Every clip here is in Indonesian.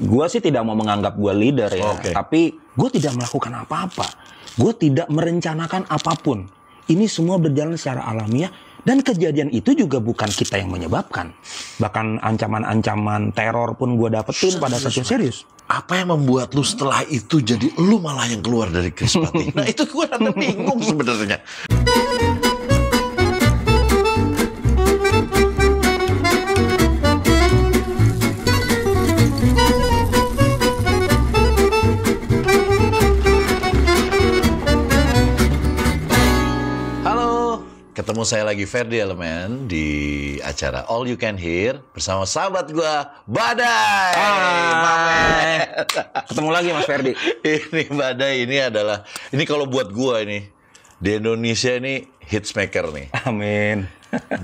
Gue sih tidak mau menganggap gue leader ya, okay. tapi gue tidak melakukan apa-apa. Gue tidak merencanakan apapun. Ini semua berjalan secara alamiah dan kejadian itu juga bukan kita yang menyebabkan. Bahkan ancaman-ancaman teror pun gue dapetin serius, pada stasiun serius. Apa yang membuat lu setelah itu jadi lu malah yang keluar dari krispati? Nah itu gue nanti bingung sebenarnya. ketemu saya lagi Ferdi Elemen di acara All You Can Hear bersama sahabat gue Badai. Hai. Ketemu lagi Mas Ferdi. ini Badai ini adalah ini kalau buat gue ini di Indonesia ini hitsmaker nih. Amin.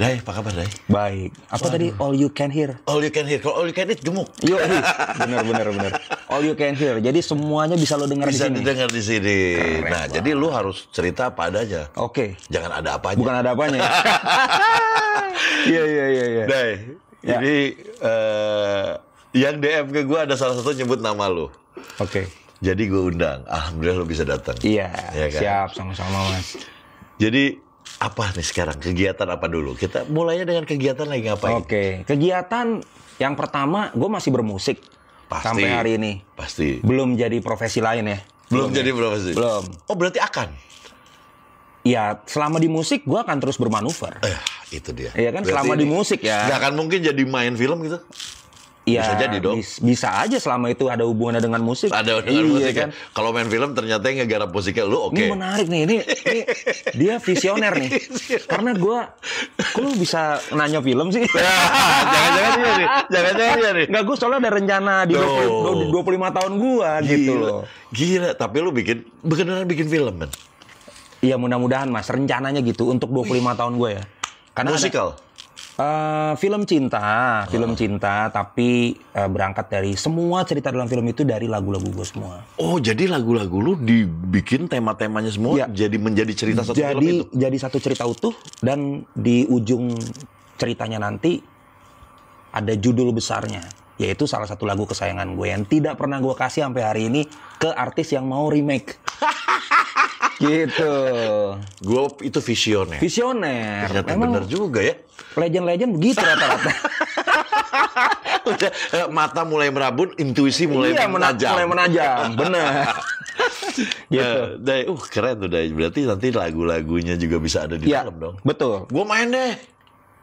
Dai, apa kabar Dai? Baik. Apa Waduh. tadi all you can hear? All you can hear. Kalau all you can eat gemuk. Yo, bener bener bener. All you can hear. Jadi semuanya bisa lo dengar di sini. Bisa didengar di sini. Keren nah, banget. jadi lu harus cerita apa aja. Oke. Okay. Jangan ada apa apanya. Bukan ada apanya. Iya iya iya iya. Dai, ya. uh, yang DM ke gue ada salah satu nyebut nama lu. Oke. Okay. Jadi gue undang. Alhamdulillah lo bisa datang. Iya. Ya kan? Siap, sama-sama Mas. Jadi apa nih sekarang kegiatan apa dulu? Kita mulainya dengan kegiatan lagi ngapain? Oke, okay. kegiatan yang pertama gue masih bermusik pasti, sampai hari ini. Pasti. Belum jadi profesi lain ya? Belum, belum ya? jadi ya? profesi. Belum. Oh berarti akan? Ya selama di musik gue akan terus bermanuver. Eh, itu dia. Iya kan berarti selama di musik ya. Gak akan mungkin jadi main film gitu? Ya, bisa jadi dong. Bis, bisa aja selama itu ada hubungannya dengan musik. Ada dengan iya, musik ya? kan. Ya. Kalau main film ternyata yang ngegarap musiknya lu oke. Okay. Ini menarik nih. Ini, ini dia visioner nih. Karena gua, kok lu bisa nanya film sih? Ya, jangan-jangan dia, nih. Jangan-jangan dia, nih. Enggak, gue soalnya ada rencana di oh. 20, 25 tahun gue gitu loh. Gila, tapi lu bikin, beneran bikin film kan? Iya mudah-mudahan mas, rencananya gitu untuk 25 Wih. tahun gue ya. Karena musikal. Ada, Uh, film cinta, film oh. cinta, tapi uh, berangkat dari semua cerita dalam film itu dari lagu-lagu gue semua. Oh, jadi lagu-lagu lu dibikin tema-temanya semua ya. jadi menjadi cerita satu jadi, film itu. Jadi satu cerita utuh dan di ujung ceritanya nanti ada judul besarnya yaitu salah satu lagu kesayangan gue yang tidak pernah gue kasih sampai hari ini ke artis yang mau remake. gitu. Gue itu visioner. Visioner. Ternyata Memang bener juga ya. Legend-legend begitu rata-rata. Eh, mata mulai merabun, intuisi mulai iya, menajam. Mulai menajam, Bener. gitu. Uh, eh, day, uh keren tuh Day. Berarti nanti lagu-lagunya juga bisa ada di ya, dalam dong. Betul. Gue main deh.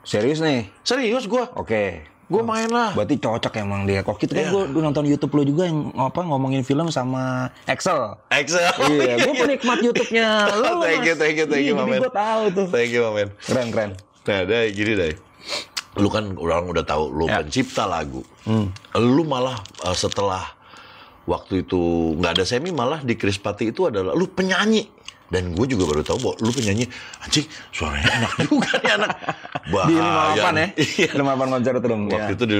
Serius nih? Serius gue. Oke. Okay. Gue main lah. Berarti cocok emang dia. Kok kita gitu kan yeah. gue, gue nonton YouTube lo juga yang apa ngomongin film sama Excel. Excel. Iya, gue penikmat YouTube-nya. Lo thank you, thank you, thank you, Mamen. Gue tahu tuh. Thank you, Mamen. Keren, keren. Nah, dai, gini dai. Lu kan orang udah tahu lu yeah. pencipta lagu. Hmm. Lu malah uh, setelah waktu itu nggak ada semi malah di Krispati itu adalah lu penyanyi dan gue juga baru tahu bahwa lu penyanyi anjing suaranya enak juga nih anak bahaya di 58 ya iya. 58 konser terum waktu ya. itu di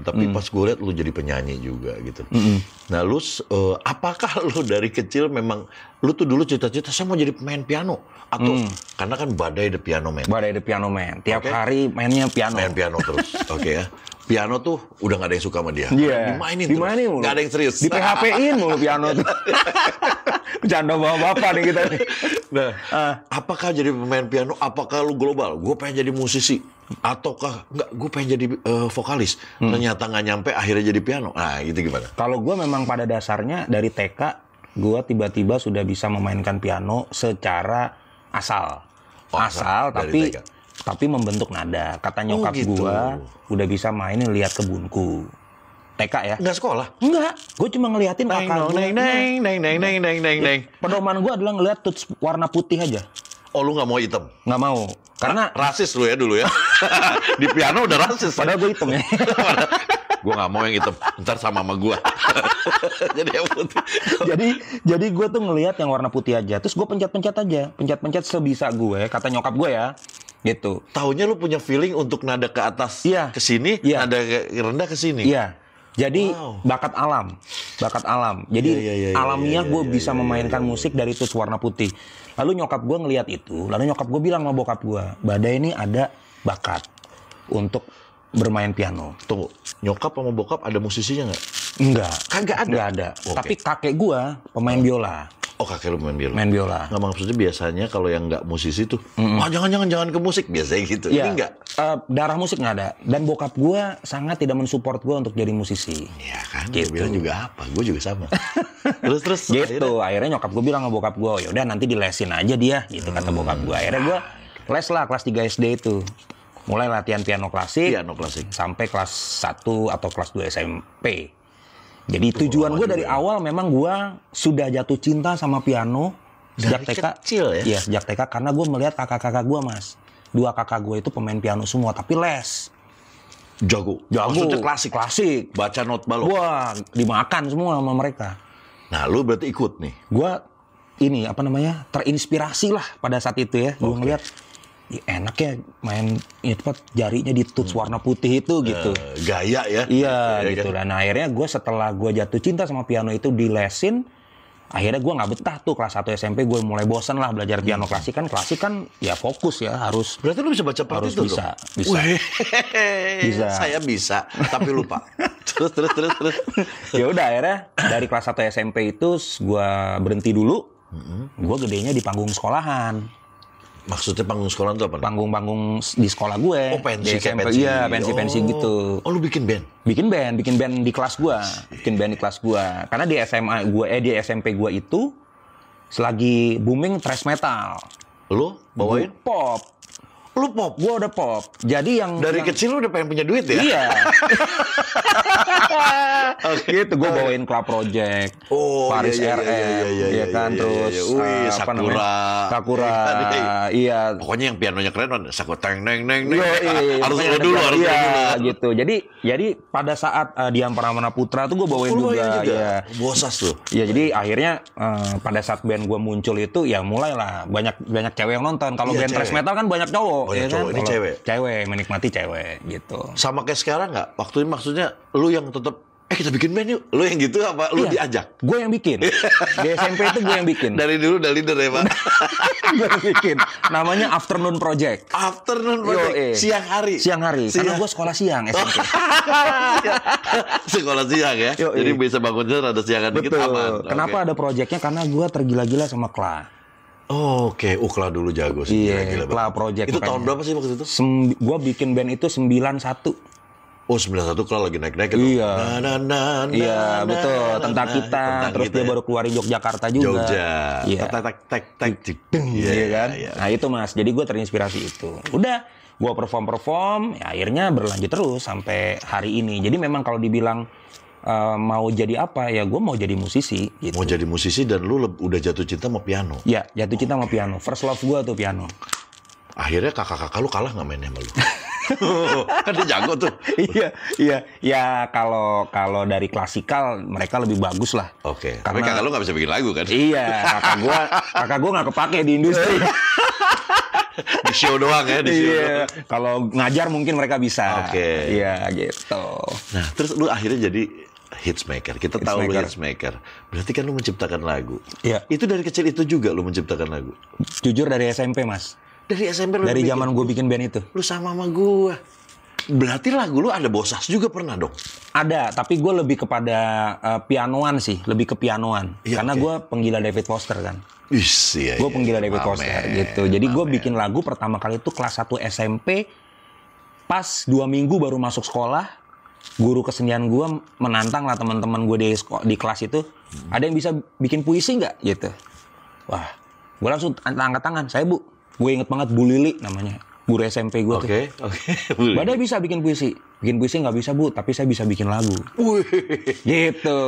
58 tapi mm. pas gue liat lu jadi penyanyi juga gitu mm -hmm. nah lu uh, apakah lu dari kecil memang lu tuh dulu cita-cita saya mau jadi pemain piano atau mm. karena kan badai the piano man badai the piano man tiap okay. hari mainnya piano main piano terus oke okay, ya piano tuh udah gak ada yang suka sama dia. Iya. Yeah. Dimainin, Dimainin terus. Mulu. Gak ada yang serius. Di PHP-in mulu piano tuh. Janda bawa bapak nih kita. Nih. Nah, uh. apakah jadi pemain piano? Apakah lu global? Gue pengen jadi musisi. Ataukah nggak? Gue pengen jadi uh, vokalis. Hmm. Ternyata gak nyampe, akhirnya jadi piano. Nah, gitu gimana? Kalau gue memang pada dasarnya dari TK, gue tiba-tiba sudah bisa memainkan piano secara asal. Oh, asal, asal tapi tapi membentuk nada. Kata oh, nyokap oh, gitu. gua udah bisa main lihat kebunku. TK ya? Enggak sekolah? Enggak. Gue cuma ngeliatin neng, kakak gue. Neng, neng, iya. neng, neng, neng, neng, neng, neng. Pedoman gue adalah ngeliat tuts warna putih aja. Oh lu nggak mau hitam? Nggak mau. Karena Ra rasis lu ya dulu ya. Di piano udah rasis. Ya? Padahal ya? gue hitam ya. gue nggak mau yang hitam. Ntar sama sama gue. jadi yang putih. jadi jadi gue tuh ngeliat yang warna putih aja. Terus gue pencet-pencet aja. Pencet-pencet sebisa gue. Kata nyokap gue ya gitu. Tahunya lu punya feeling untuk nada ke atas iya. ke sini, iya. nada rendah ke sini. Iya. Jadi wow. bakat alam, bakat alam. Jadi yeah, yeah, yeah, iya, alamiah yeah, yeah, gue yeah, bisa yeah, iya, memainkan yeah, yeah. musik dari tus warna putih. Lalu nyokap gue ngelihat itu, lalu nyokap gue bilang sama bokap gue, badai ini ada bakat untuk bermain piano. Tunggu, nyokap sama bokap ada musisinya nggak? Enggak. Kagak ada. Enggak ada. Okay. Tapi kakek gue pemain biola. Oh kakek lu main biola. Main biola. Nggak maksudnya biasanya kalau yang nggak musisi tuh, mm-hmm. oh jangan jangan jangan ke musik biasanya gitu. Yeah. Ini iya. nggak. Uh, eh, darah musik nggak ada. Dan bokap gue sangat tidak mensupport gue untuk jadi musisi. Iya kan. Gitu. Dia bilang juga apa? Gue juga sama. terus terus. Gitu. Akhirnya, akhirnya nyokap gue bilang ke bokap gue, oh, yaudah nanti dilesin aja dia. Gitu hmm. bokap gue. Akhirnya gue nah. les lah kelas 3 SD itu. Mulai latihan piano klasik. Piano klasik. Sampai kelas 1 atau kelas 2 SMP. Jadi tujuan gue dari awal memang gue sudah jatuh cinta sama piano sejak TK. Kecil ya. Iya, sejak TK karena gue melihat kakak-kakak gue, Mas. Dua kakak gue itu pemain piano semua tapi les. Jago. Jago. Maksudnya klasik. Klasik. Baca not balok. gue dimakan semua sama mereka. Nah, lu berarti ikut nih. Gue ini apa namanya? terinspirasi lah pada saat itu ya. Okay. Gue ngeliat ya enak ya main itu jarinya di hmm. warna putih itu eh, gitu uh, gaya ya iya gaya, iya, gitu kan? dan akhirnya gue setelah gue jatuh cinta sama piano itu di lesin akhirnya gue nggak betah tuh kelas 1 SMP gue mulai bosen lah belajar hmm. piano hmm. klasik kan klasik kan ya fokus ya harus berarti lu bisa baca partitur harus itu bisa dong? bisa Wih, bisa saya bisa tapi lupa terus terus terus terus ya udah akhirnya dari kelas 1 SMP itu gue berhenti dulu Mm -hmm. Gue gedenya di panggung sekolahan. Maksudnya panggung sekolah itu apa? Panggung-panggung di sekolah gue. Oh, pensi SMP, pensi. Iya, pensi-pensi oh. gitu. Oh, lu bikin band? Bikin band, bikin band di kelas gue. Bikin band di kelas gue. Karena di SMA gue, eh di SMP gue itu, selagi booming thrash metal. Lu bawain? Gua pop Lu pop, gua udah pop. Jadi yang dari yang... kecil lu udah pengen punya duit ya? Iya. okay. Iya, gitu gua bawain Club Project, oh, iya, Paris iya, iya, RM, iya, iya, iya, iya, kan iya, iya, terus iya, iya. Wih, uh, Sakura, namanya? Sakura. Iya, iya. Pokoknya yang pianonya keren kan Sakura teng neng neng neng. Iya, iya, iya, harus iya, dulu, harus iya, dulu. gitu. Jadi jadi pada saat uh, eh, di Amparamana Putra tuh gua bawain juga, juga. Bosas tuh. Iya, jadi akhirnya uh, pada saat band gua muncul itu ya mulailah banyak banyak cewek yang nonton. Kalau iya, band thrash metal kan banyak cowok cowok oh, ya cowok. kan ini cewek cewek menikmati cewek gitu sama kayak sekarang nggak waktu ini maksudnya lu yang tetap eh kita bikin menu, lu yang gitu apa lu iya. diajak gue yang bikin di SMP itu gue yang bikin dari dulu dari leader ya pak gue yang bikin namanya afternoon project afternoon project Yo, eh. siang hari siang hari siang. karena gue sekolah siang oh. SMP sekolah siang ya Yo, eh. jadi bisa bangunnya rada siangan Betul. dikit aman kenapa okay. ada projectnya karena gue tergila-gila sama kelas Oh, Oke, okay. Uh, Ukla dulu jago sih. Iya, Ukla Project. Itu tahun berapa sih waktu itu? Sem gua bikin band itu sembilan satu. Oh sembilan satu, kalau lagi naik-naik itu. Iya. Na, na, na, na, iya, na, betul. Tentang kita. Tentang Terus gitu dia ya. baru keluar di Yogyakarta juga. Jogja. Iya. Tek tek tek tek iya, iya, iya kan? Iya. Nah, itu Mas. Jadi gue terinspirasi itu. Udah gua perform perform ya akhirnya berlanjut terus sampai hari ini jadi memang kalau dibilang uh, mau jadi apa ya gue mau jadi musisi gitu. mau jadi musisi dan lu udah jatuh cinta sama piano ya jatuh cinta okay. sama piano first love gue tuh piano akhirnya kakak-kakak lu kalah nggak mainnya sama lu kan dia jago tuh iya iya ya kalau kalau dari klasikal mereka lebih bagus lah oke okay. karena Tapi kakak lu nggak bisa bikin lagu kan iya kakak gue kakak gue nggak kepake di industri iya. di show doang ya di show. Iya. Kalau ngajar mungkin mereka bisa. Oke. Okay. Iya gitu. Nah, terus lu akhirnya jadi hitsmaker. Kita hits tahu lu hitsmaker. Berarti kan lu menciptakan lagu. Iya. Itu dari kecil itu juga lu menciptakan lagu. Jujur dari SMP, Mas. Dari SMP lu Dari zaman gue bikin band itu. Lu sama sama gue. Berarti lagu lu ada bosas juga pernah dong? Ada, tapi gue lebih kepada uh, pianoan sih, lebih ke pianoan. Ya, Karena okay. gue penggila David Foster kan. Is, iya, gue iya, penggila David amen, Foster gitu. Jadi gue bikin lagu pertama kali itu kelas 1 SMP. Pas dua minggu baru masuk sekolah, guru kesenian gue menantang lah teman-teman gue di di kelas itu hmm. ada yang bisa bikin puisi nggak gitu wah gue langsung angkat tangan saya bu gue inget banget Bu Lili namanya guru SMP gue Oke, oke okay. badai bisa bikin puisi bikin puisi nggak bisa bu tapi saya bisa bikin lagu gitu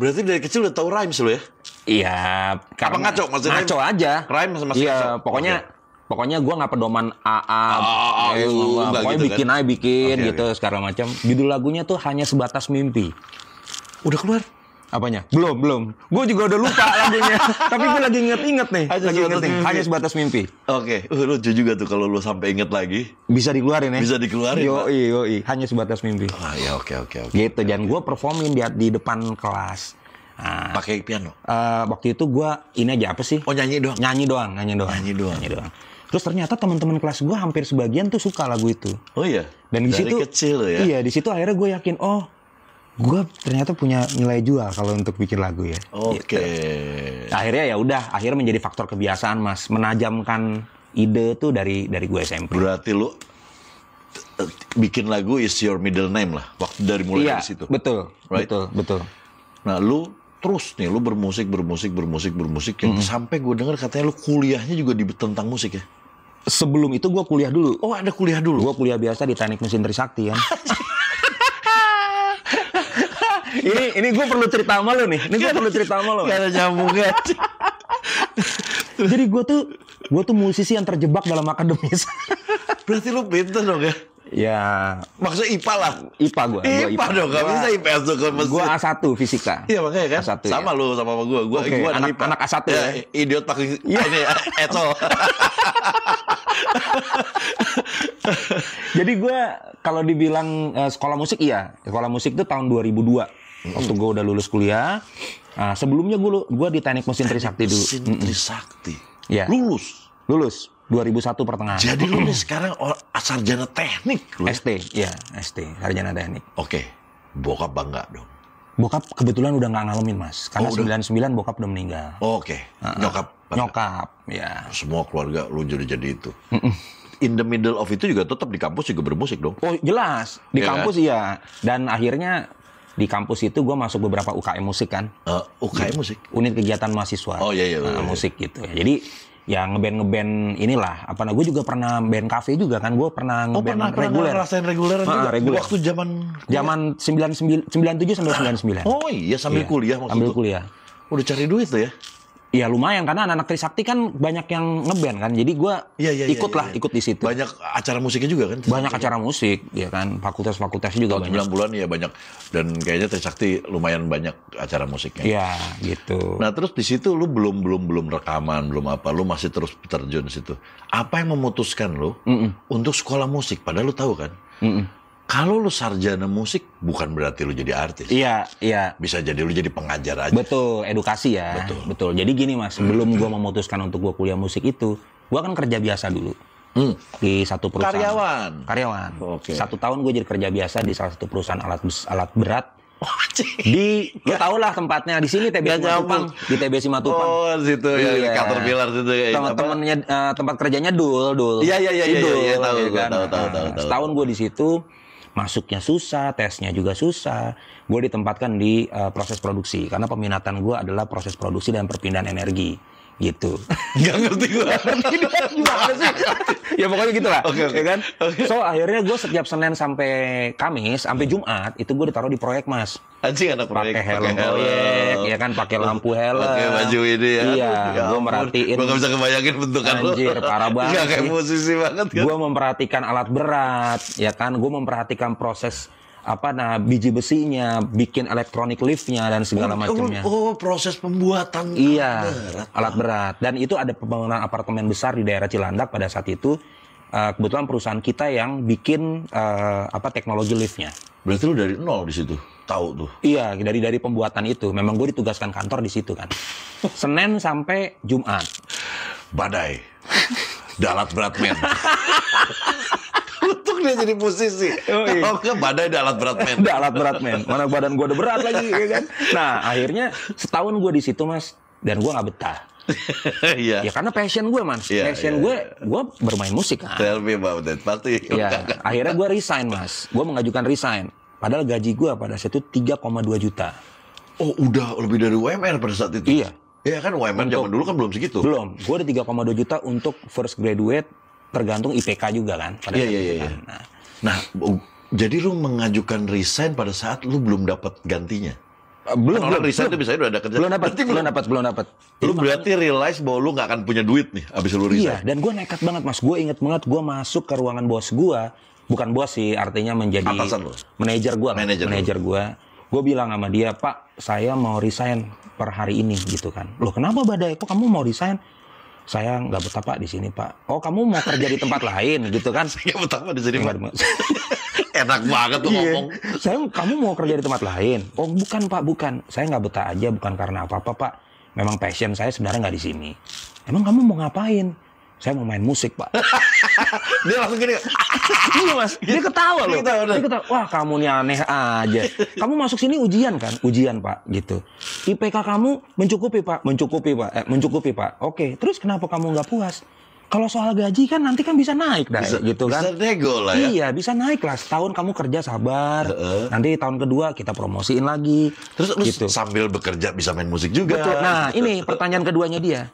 berarti dari kecil udah tau rhymes lo ya iya apa ngaco maksudnya ngaco aja rhymes sama iya pokoknya okay pokoknya gue nggak pedoman AA, AA iya, pokoknya gitu bikin kan? aja bikin okay, gitu okay. segala macam. Judul lagunya tuh hanya sebatas mimpi. Udah keluar? Apanya? Belum, belum. Gue juga udah lupa lagunya. Tapi gue lagi inget-inget nih. Hanya lagi inget nih. Hanya sebatas mimpi. Oke. Okay. Uh, lucu juga tuh kalau lu sampai inget lagi. Bisa dikeluarin ya. Bisa dikeluarin. Yo, iya, yo, iya. Hanya sebatas mimpi. Ah, ya oke, okay, oke, okay, oke. Okay, gitu. Okay, Dan okay. gue performin di, di depan kelas. Nah, pakai piano. Uh, waktu itu gue ini aja apa sih? Oh Nyanyi doang, nyanyi doang. Nyanyi doang. Nyanyi doang. Nyanyi doang Terus ternyata teman-teman kelas gue hampir sebagian tuh suka lagu itu. Oh iya. Dan di situ kecil ya. Iya, di situ akhirnya gue yakin oh gue ternyata punya nilai jual kalau untuk bikin lagu ya. Oke. Okay. Gitu. Akhirnya ya udah, akhirnya menjadi faktor kebiasaan mas, menajamkan ide tuh dari dari gue SMP. Berarti lu bikin lagu is your middle name lah waktu dari mulai iya, dari situ. Iya Betul, right? betul, betul. Nah lu terus nih lu bermusik bermusik bermusik bermusik hmm. sampai gue dengar katanya lu kuliahnya juga di tentang musik ya sebelum itu gue kuliah dulu oh ada kuliah dulu gue kuliah biasa di teknik mesin trisakti kan ini ini gue perlu cerita sama lu nih ini gue perlu cerita sama lu gak ada ya jadi gue tuh gue tuh musisi yang terjebak dalam akademis berarti lu pinter dong ya Ya. maksud IPA lah. IPA gue. IPA, IPA dong, gak bisa IPS tuh ke mesin. Gue A1 fisika. Iya makanya kan. A1, sama ya. lu sama sama gue. Gue okay. gua anak, IPA. anak A1 ya. ya. Idiot pakai ya. ini eto Jadi gue kalau dibilang uh, sekolah musik iya. Sekolah musik itu tahun 2002. Waktu gue udah lulus kuliah. Nah, sebelumnya gue gue di teknik mesin Trisakti dulu. Mesin Trisakti. Ya. Lulus. Lulus. 2001 pertengahan. Jadi lu nih sekarang sarjana teknik lu. ST, ya, ST, iya, sarjana teknik. Oke. Okay. Bokap bangga dong. Bokap kebetulan udah nggak ngalamin, Mas. Karena oh, 99 udah? bokap udah meninggal. Oh, Oke. Okay. Nyokap. Bangga. Nyokap, ya. Semua keluarga lu jadi jadi itu. In the middle of itu juga tetap di kampus juga bermusik dong. Oh, jelas. Di yeah, kampus iya. Dan akhirnya di kampus itu gue masuk beberapa UKM musik kan. Uh, eh, UKM musik. Unit kegiatan mahasiswa. Oh iya iya. Nah, iya, iya. musik gitu. Jadi ya ngeband ngeband inilah apa nah gue juga pernah band kafe juga kan gue pernah oh, ngeband oh, pernah, reguler pernah ngerasain reguler nah, juga reguler. waktu zaman zaman sembilan sembilan tujuh sampai sembilan sembilan oh iya sambil iya, kuliah maksud sambil kuliah udah cari duit tuh ya Iya lumayan karena anak-anak Trisakti kan banyak yang ngeband kan. Jadi gue ya, iya, ya, ikut ya, lah, ya. ikut di situ. Banyak acara musiknya juga kan. Trisakti. Banyak kan? acara musik, ya kan. Fakultas-fakultasnya juga Tahun banyak. bulan ya banyak dan kayaknya Trisakti lumayan banyak acara musiknya. Iya, gitu. Nah, terus di situ lu belum belum belum rekaman, belum apa, lu masih terus terjun di situ. Apa yang memutuskan lu mm -mm. untuk sekolah musik padahal lu tahu kan? Mm -mm kalau lu sarjana musik bukan berarti lu jadi artis. Iya, iya. Bisa jadi lu jadi pengajar aja. Betul, edukasi ya. Betul. Betul. Jadi gini Mas, hmm. sebelum belum gua memutuskan untuk gua kuliah musik itu, gua kan kerja biasa dulu. Hmm. Di satu perusahaan. Karyawan. Karyawan. Oke. Okay. Satu tahun gue jadi kerja biasa di salah satu perusahaan alat alat berat. Oh, di lo tau lah tempatnya di sini TBS Matupang di TBS Matupang oh situ ya iya. Caterpillar situ ya teman-temannya uh, eh, tempat kerjanya Dul Dul iya iya iya iya, iya, iya, iya kan? tahu tahu tahu nah, tahu setahun gue di situ masuknya susah, tesnya juga susah. Gue ditempatkan di uh, proses produksi karena peminatan gue adalah proses produksi dan perpindahan energi gitu nggak ngerti gue gimana sih ya pokoknya gitu lah okay, okay. ya kan okay. so akhirnya gue setiap senin sampai kamis sampai jumat itu gue ditaruh di proyek mas anjing anak proyek pakai helm, helm proyek ya kan pakai lampu helm pakai baju ini ya iya ya, gue merhatiin gue gak bisa kebayangin bentukan anjir lo. parah banget gak kayak musisi banget kan gue memperhatikan alat berat ya kan gue memperhatikan proses apa nah biji besinya, bikin elektronik liftnya dan segala oh, macamnya. Oh, oh, proses pembuatan iya, ah, berat. Alat berat. Dan itu ada pembangunan apartemen besar di daerah Cilandak pada saat itu. Uh, kebetulan perusahaan kita yang bikin uh, apa teknologi liftnya. Berarti lu dari nol di situ, tahu tuh? Iya, dari dari pembuatan itu. Memang gue ditugaskan kantor di situ kan. Senin sampai Jumat. Badai. Dalat berat men. Untuk dia jadi posisi. Oke oh, iya. Kalau nggak badai ada alat berat men. Ada alat berat men. Mana badan gue udah berat lagi, ya kan? Nah akhirnya setahun gue di situ mas, dan gue nggak betah. Iya. Ya karena passion gue mas, yeah, passion yeah, gue, yeah. gue bermain musik kan. Tell me about that, pasti. Ya, akhirnya gue resign mas, gue mengajukan resign. Padahal gaji gue pada saat itu 3,2 juta. Oh udah lebih dari UMR pada saat itu? Iya. Iya kan UMR untuk, zaman dulu kan belum segitu. Belum. Gue ada 3,2 juta untuk first graduate tergantung IPK juga kan. Iya iya, iya iya iya. Nah, nah jadi lu mengajukan resign pada saat lu belum dapat gantinya. Eh, belum, belum, resign belum. itu biasanya udah ada kerja. Belum dapat, belum dapat, belum dapat. Lu Jadi, berarti makanya, realize bahwa lu nggak akan punya duit nih habis lu resign. Iya, dan gue nekat banget mas. Gue inget banget gue masuk ke ruangan bos gue. Bukan bos sih, artinya menjadi Atasan lu. manajer gue. Kan, manajer, manajer gue. Gue bilang sama dia, Pak, saya mau resign per hari ini gitu kan. Loh kenapa badai? Kok kamu mau resign? saya nggak betah pak di sini pak. Oh kamu mau kerja di tempat lain gitu kan? Saya betah pak di sini pak. Enak banget tuh iya. ngomong. Saya kamu mau kerja di tempat lain? Oh bukan pak bukan. Saya nggak betah aja bukan karena apa apa pak. Memang passion saya sebenarnya nggak di sini. Emang kamu mau ngapain? Saya mau main musik pak. dia langsung gini iya mas dia ketawa loh dia ketawa, dia ketawa wah kamu nih aneh aja kamu masuk sini ujian kan ujian pak gitu IPK kamu mencukupi pak mencukupi pak eh, mencukupi pak oke terus kenapa kamu nggak puas kalau soal gaji kan nanti kan bisa naik dah bisa, gitu kan. Bisa nego lah ya. Iya, bisa naik lah. Setahun kamu kerja sabar. Uh-uh. Nanti tahun kedua kita promosiin lagi. Terus terus gitu. sambil bekerja bisa main musik juga. Betul. Nah, ini pertanyaan keduanya dia.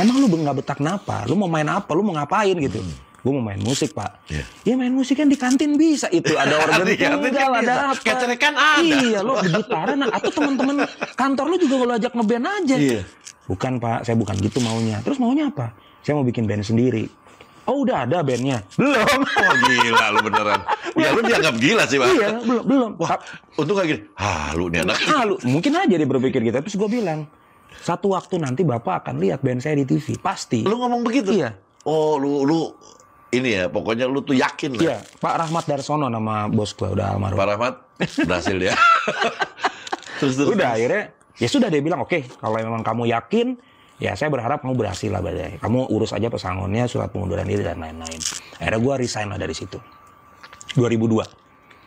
Emang lu nggak betah napa? Lu mau main apa? Lu mau ngapain gitu. Hmm gue mau main musik pak yeah. ya main musik kan di kantin bisa itu ada organ iya, tunggal kan ada apa kecerikan ada iya lo gitaran nah, atau teman-teman kantor lo juga kalau ajak ngeband aja yeah. bukan pak saya bukan gitu maunya terus maunya apa saya mau bikin band sendiri Oh udah ada bandnya? Belum. Oh gila lu beneran. ya lu dianggap gila sih pak. Iya belum belum. Wah untung kayak gini. Halu ah, nih anak. Halu. Ah, Mungkin aja dia berpikir gitu. Terus gue bilang. Satu waktu nanti bapak akan lihat band saya di TV. Pasti. Lu ngomong begitu? Iya. Oh lu lu ini ya pokoknya lu tuh yakin lah. Iya, Pak Rahmat Darsono nama bos gue udah almarhum. Pak Rahmat berhasil ya. terus, terus udah akhirnya ya sudah dia bilang oke okay, kalau memang kamu yakin ya saya berharap kamu berhasil lah badai. Kamu urus aja pesangonnya, surat pengunduran diri dan lain-lain. Akhirnya gue resign lah dari situ. 2002.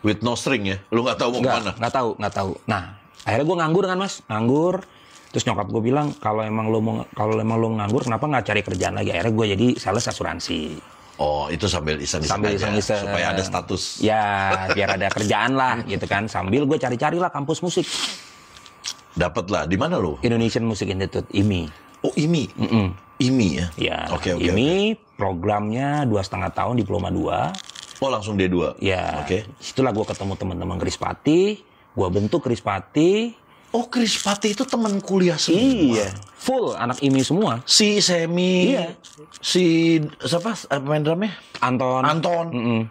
With no string ya? Lu nggak tahu mau gak, kemana? Nggak tahu, nggak tahu. Nah, akhirnya gue nganggur dengan mas, nganggur terus nyokap gue bilang kalau emang lo mau kalau emang lo nganggur kenapa nggak cari kerjaan lagi akhirnya gue jadi sales asuransi Oh, itu sambil iseng-iseng sambil iseng -iseng, supaya ada status. Ya, biar ada kerjaan lah gitu kan. Sambil gue cari-cari lah kampus musik. Dapat lah. Di mana lo? Indonesian Music Institute, IMI. Oh, IMI. Mm -mm. IMI ya. Ya. okay, Okay, IMI okay. programnya dua setengah tahun diploma dua. Oh, langsung D2. Ya. Oke. Okay. Itulah gue ketemu teman-teman Krispati, gue bentuk Krispati, Oh Chris Pati itu teman kuliah semua. Iya. Full anak ini semua. Si Semi. Iya. Si siapa pemain drumnya? Anton. Anton. Mm -mm.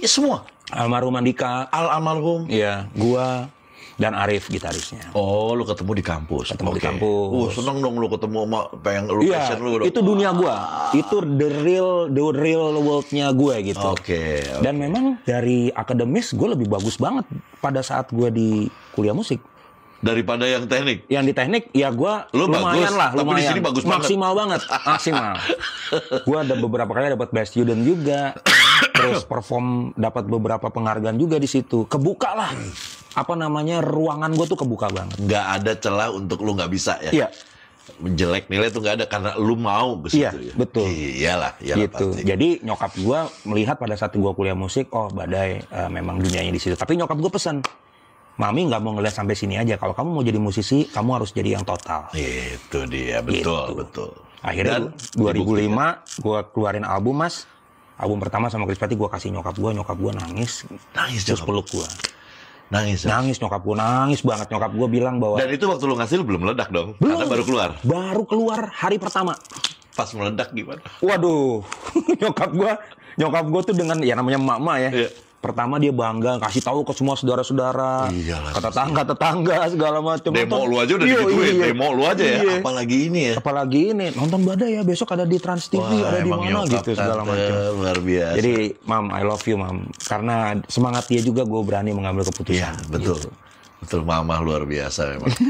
Ya semua. Almarhum Andika. Al almarhum. Iya. Gua dan Arif gitarisnya. Oh, lu ketemu di kampus. Ketemu okay. di kampus. Uh, seneng dong lu ketemu sama pengen lu yeah, iya, passion lu. Dong. Itu dunia gua. Itu the real the real world-nya gua gitu. Oke. Okay, okay. Dan memang dari akademis gua lebih bagus banget pada saat gua di kuliah musik daripada yang teknik. Yang di teknik ya gua Lu lumayan bagus, lah, tapi Di sini bagus maksimal banget. banget. Maksimal. gua ada beberapa kali dapat best student juga. Terus perform dapat beberapa penghargaan juga di situ. Kebuka lah. Apa namanya ruangan gue tuh kebuka banget. Gak ada celah untuk lu nggak bisa ya. Iya. Jelek nilai tuh nggak ada karena lu mau ke situ iya, ya. Betul. Iyalah, iyalah gitu. pasti. Jadi nyokap gua melihat pada saat gua kuliah musik, oh badai uh, memang dunianya di situ. Tapi nyokap gua pesan, Mami nggak mau ngeliat sampai sini aja. Kalau kamu mau jadi musisi, kamu harus jadi yang total. Itu dia, betul, gitu. betul. Akhirnya Dan 2005 gue keluarin album mas. Album pertama sama Chris Patti gue kasih nyokap gue, nyokap gue nangis. Nangis terus peluk gue. Nangis, nangis, nangis nyokap gue nangis banget nyokap gue bilang bahwa dan itu waktu lu ngasih lu belum meledak dong belum. karena baru keluar baru keluar hari pertama pas meledak gimana waduh nyokap gue nyokap gue tuh dengan ya namanya mama ya yeah pertama dia bangga kasih tahu ke semua saudara-saudara iya tangga tangga tetangga segala macam demo lu aja udah iya, digituin iya, demo lu aja ya. iya. ya apalagi ini ya apalagi ini nonton badai ya besok ada di Trans TV Wah, ada di mana gitu segala macam luar biasa jadi mam I love you mam karena semangat dia juga gue berani mengambil keputusan ya, betul gitu. betul mama luar biasa memang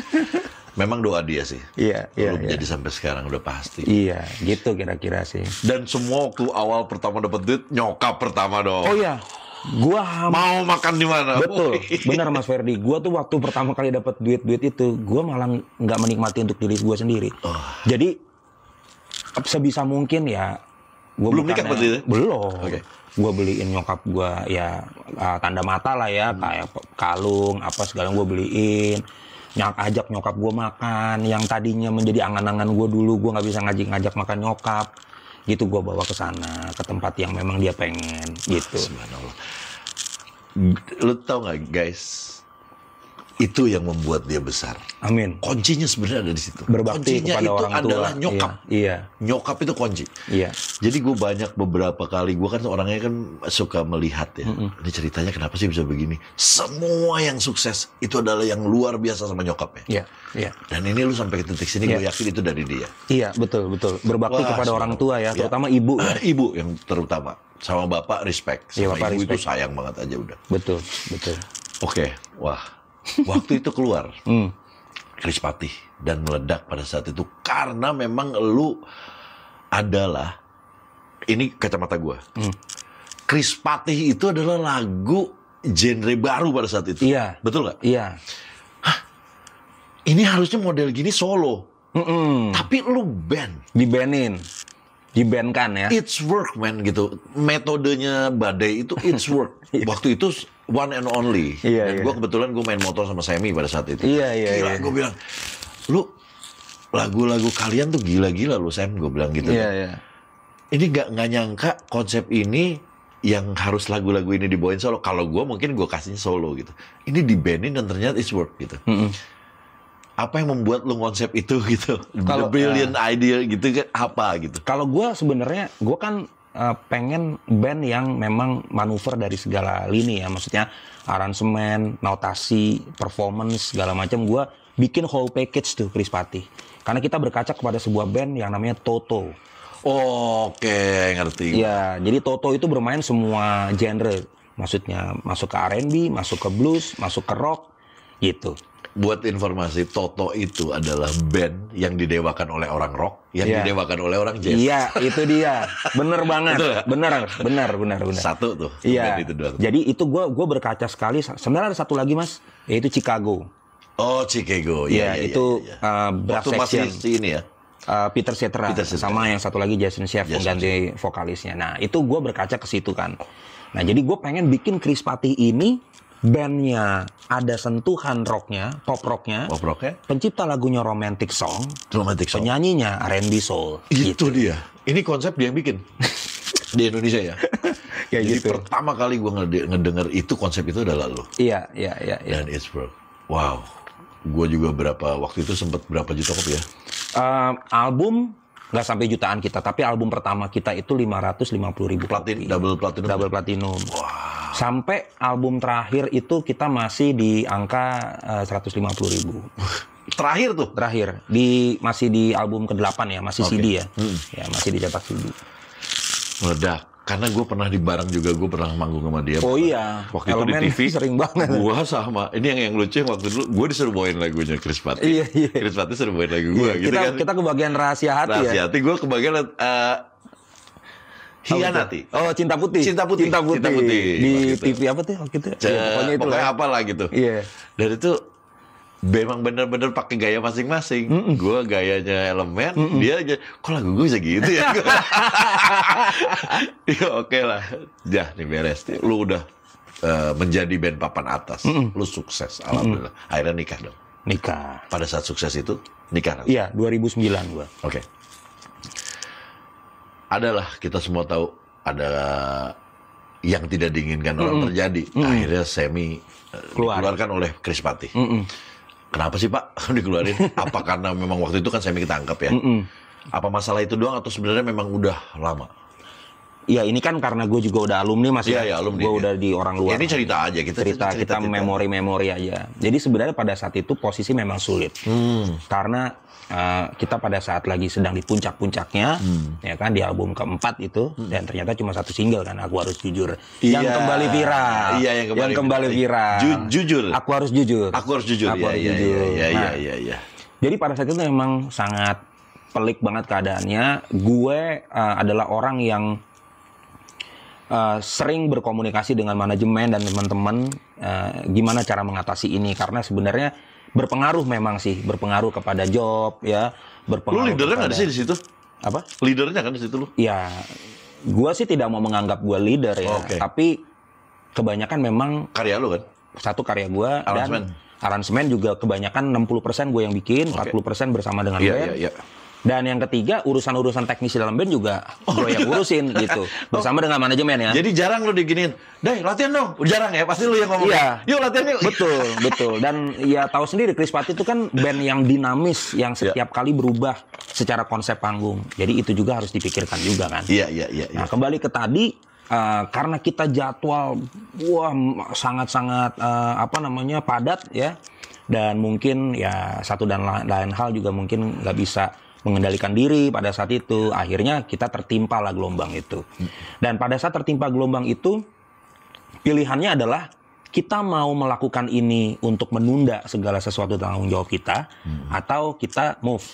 Memang doa dia sih. Iya, iya. Belum iya. jadi sampai sekarang udah pasti. Iya, gitu kira-kira sih. Dan semua waktu awal pertama dapat duit nyokap pertama dong. Oh iya. Gua mau makan di mana? Betul, benar Mas Ferdi. Gua tuh waktu pertama kali dapat duit-duit itu, gua malah nggak menikmati untuk diri gua sendiri. Oh. Jadi sebisa mungkin ya gua belum nikah berarti ya? Belum. Okay. Gua beliin nyokap gua ya uh, tanda mata lah ya, hmm. kayak kalung apa segala gua beliin nyak ajak nyokap gue makan yang tadinya menjadi angan-angan gue dulu gue nggak bisa ngajak ngajak makan nyokap gitu gue bawa ke sana ke tempat yang memang dia pengen gitu. Subhanallah. Lu tau gak guys itu yang membuat dia besar. Amin. Kuncinya sebenarnya ada di situ. Berbakti Kuncinya kepada itu orang adalah iya, nyokap. Iya, iya. Nyokap itu kunci. Iya. Jadi gue banyak beberapa kali gue kan orangnya kan suka melihat ya. Mm -mm. Ini ceritanya kenapa sih bisa begini? Semua yang sukses itu adalah yang luar biasa sama nyokapnya. Iya. Iya. Dan ini lu sampai ke titik sini iya. gue yakin itu dari dia. Iya betul betul. Berbakti Wah, kepada orang tua ya, iya. terutama ibu. Ya. Ibu yang terutama sama bapak respect, iya, sama ya, bapak ibu respect. itu sayang banget aja udah. Betul betul. Oke, okay. wah Waktu itu keluar. Hmm. Chris Patih dan meledak pada saat itu karena memang lu adalah ini kacamata gue. Hmm. Chris Patih itu adalah lagu genre baru pada saat itu. Iya. Betul nggak? Iya. ini harusnya model gini solo. Mm -mm. Tapi lu band. Dibanin. Dibandkan ya. It's work man gitu. Metodenya badai itu it's work. Iya. Waktu itu one and only. Iya, Dan iya. gue kebetulan gue main motor sama Semi pada saat itu. Iya iya. Gila, iya. gue bilang, lu lagu-lagu kalian tuh gila-gila lu Sam, gue bilang gitu. Iya kan. iya. Ini gak nggak nyangka konsep ini yang harus lagu-lagu ini dibawain solo. Kalau gue mungkin gue kasih solo gitu. Ini dibanding dan ternyata it's work gitu. Mm -hmm. Apa yang membuat lu konsep itu gitu? the brilliant uh, idea gitu kan apa gitu? Kalau gue sebenarnya gue kan uh, pengen band yang memang manuver dari segala lini ya maksudnya aransemen, notasi, performance segala macam gue bikin whole package tuh Chris Pati karena kita berkaca kepada sebuah band yang namanya Toto. Oke ngerti. Ya jadi Toto itu bermain semua genre maksudnya masuk ke R&B, masuk ke blues, masuk ke rock gitu buat informasi Toto itu adalah band yang didewakan oleh orang rock, yang yeah. didewakan oleh orang jazz. Iya, itu dia. Bener banget. Ya? bener, bener, bener, bener. Satu tuh. Iya. Itu Jadi itu gue gue berkaca sekali. Sebenarnya ada satu lagi mas, yaitu Chicago. Oh Chicago, Iya, yeah, yeah, iya, itu yeah, yeah. Uh, brass section. masih ini ya. Uh, Peter Cetera sama yang satu lagi Jason Chef mengganti vokalisnya. Nah itu gue berkaca ke situ kan. Nah jadi gue pengen bikin Chris Patti ini bandnya ada sentuhan rocknya, pop rocknya. Pop rocknya. Pencipta lagunya romantic song. Romantic song. Penyanyinya R&B soul. Itu gitu. dia. Ini konsep dia yang bikin di Indonesia ya. ya Jadi gitu. pertama kali gue ngedenger itu konsep itu adalah lo. Iya, iya, iya. iya. Dan it's broke. Wow. Gue juga berapa waktu itu sempat berapa juta kopi ya? Uh, album nggak sampai jutaan kita, tapi album pertama kita itu 550 ribu Platin, kopi. Double platinum. Double platinum. Wow. Sampai album terakhir itu kita masih di angka eh, uh, 150 ribu. Terakhir tuh? Terakhir. Di masih di album ke-8 ya, masih okay. CD ya. Hmm. Ya, masih di Jepang CD. Meledak karena gue pernah di barang juga gue pernah manggung sama dia. Oh iya. Waktu itu di TV sering banget. Gue sama. Ini yang yang lucu waktu dulu gue disuruh bawain lagunya Chris Patti. Iya iya. Chris Patti suruh bawain lagu gue. Iya, gitu kita kan. kita kebagian rahasia hati ya. rahasia ya. hati gue kebagian uh, hianati. Oh cinta putih. Cinta putih. Cinta putih. Cinta putih. Di TV apa tuh waktu itu? Ya, pokoknya itu Apa lah. gitu. Iya. Dari itu memang benar-benar pakai gaya masing-masing. Mm Gue gayanya elemen, dia aja, kok lagu gue bisa gitu ya? ya oke lah, ya nih beres. Lu udah uh, menjadi band papan atas, mm -mm. lu sukses, alhamdulillah. Mm -mm. Akhirnya nikah dong. Nikah. Pada saat sukses itu nikah. Kan? Iya, 2009 gue. Oke. Okay. Adalah kita semua tahu ada yang tidak diinginkan mm -mm. orang terjadi. Mm -mm. Akhirnya semi eh, Keluar. dikeluarkan oleh Krispati. Mm -mm Kenapa sih Pak dikeluarin? Apa karena memang waktu itu kan saya minta tangkap ya? Mm -mm. Apa masalah itu doang atau sebenarnya memang udah lama? Ya ini kan karena gue juga udah alumni masih iya, ya, ya, ya alumni, gue ya. udah di orang luar. Ya, ini cerita aja kita cerita, cerita kita memori-memori aja. Jadi sebenarnya pada saat itu posisi memang sulit hmm. karena uh, kita pada saat lagi sedang di puncak-puncaknya hmm. ya kan di album keempat itu hmm. dan ternyata cuma satu single kan aku harus jujur iya, yang kembali viral iya yang kembali, yang kembali viral Ju jujur aku harus jujur aku harus jujur aku iya, harus iya, jujur iya, nah, jadi pada saat itu memang sangat pelik banget keadaannya gue uh, adalah orang yang Uh, sering berkomunikasi dengan manajemen dan teman-teman uh, gimana cara mengatasi ini karena sebenarnya berpengaruh memang sih, berpengaruh kepada job ya, berpengaruh. Lu leadernya nggak sih di situ? Apa? Leadernya kan di situ lu? Ya, gua sih tidak mau menganggap gua leader ya, okay. tapi kebanyakan memang karya lu kan? Satu karya gua Aransemen. dan aransemen juga kebanyakan 60% gua yang bikin, okay. 40% bersama dengan yeah, band. Yeah, yeah. Dan yang ketiga urusan-urusan teknis dalam band juga oh, gue yang iya. urusin gitu oh. bersama oh. dengan manajemen ya. Jadi jarang lo diginiin, deh latihan dong. Jarang ya, pasti lo yang ngomong. Iya. Yuk latihan yuk. Betul, betul. Dan ya tahu sendiri Chris Patti itu kan band yang dinamis yang iya. setiap yeah. kali berubah secara konsep panggung. Jadi itu juga harus dipikirkan juga kan. Iya, iya, iya. iya. nah kembali ke tadi uh, karena kita jadwal wah sangat-sangat uh, apa namanya padat ya dan mungkin ya satu dan lain, lain hal juga mungkin nggak bisa mengendalikan diri pada saat itu. Akhirnya kita tertimpa lah gelombang itu. Dan pada saat tertimpa gelombang itu, pilihannya adalah kita mau melakukan ini untuk menunda segala sesuatu tanggung jawab kita hmm. atau kita move.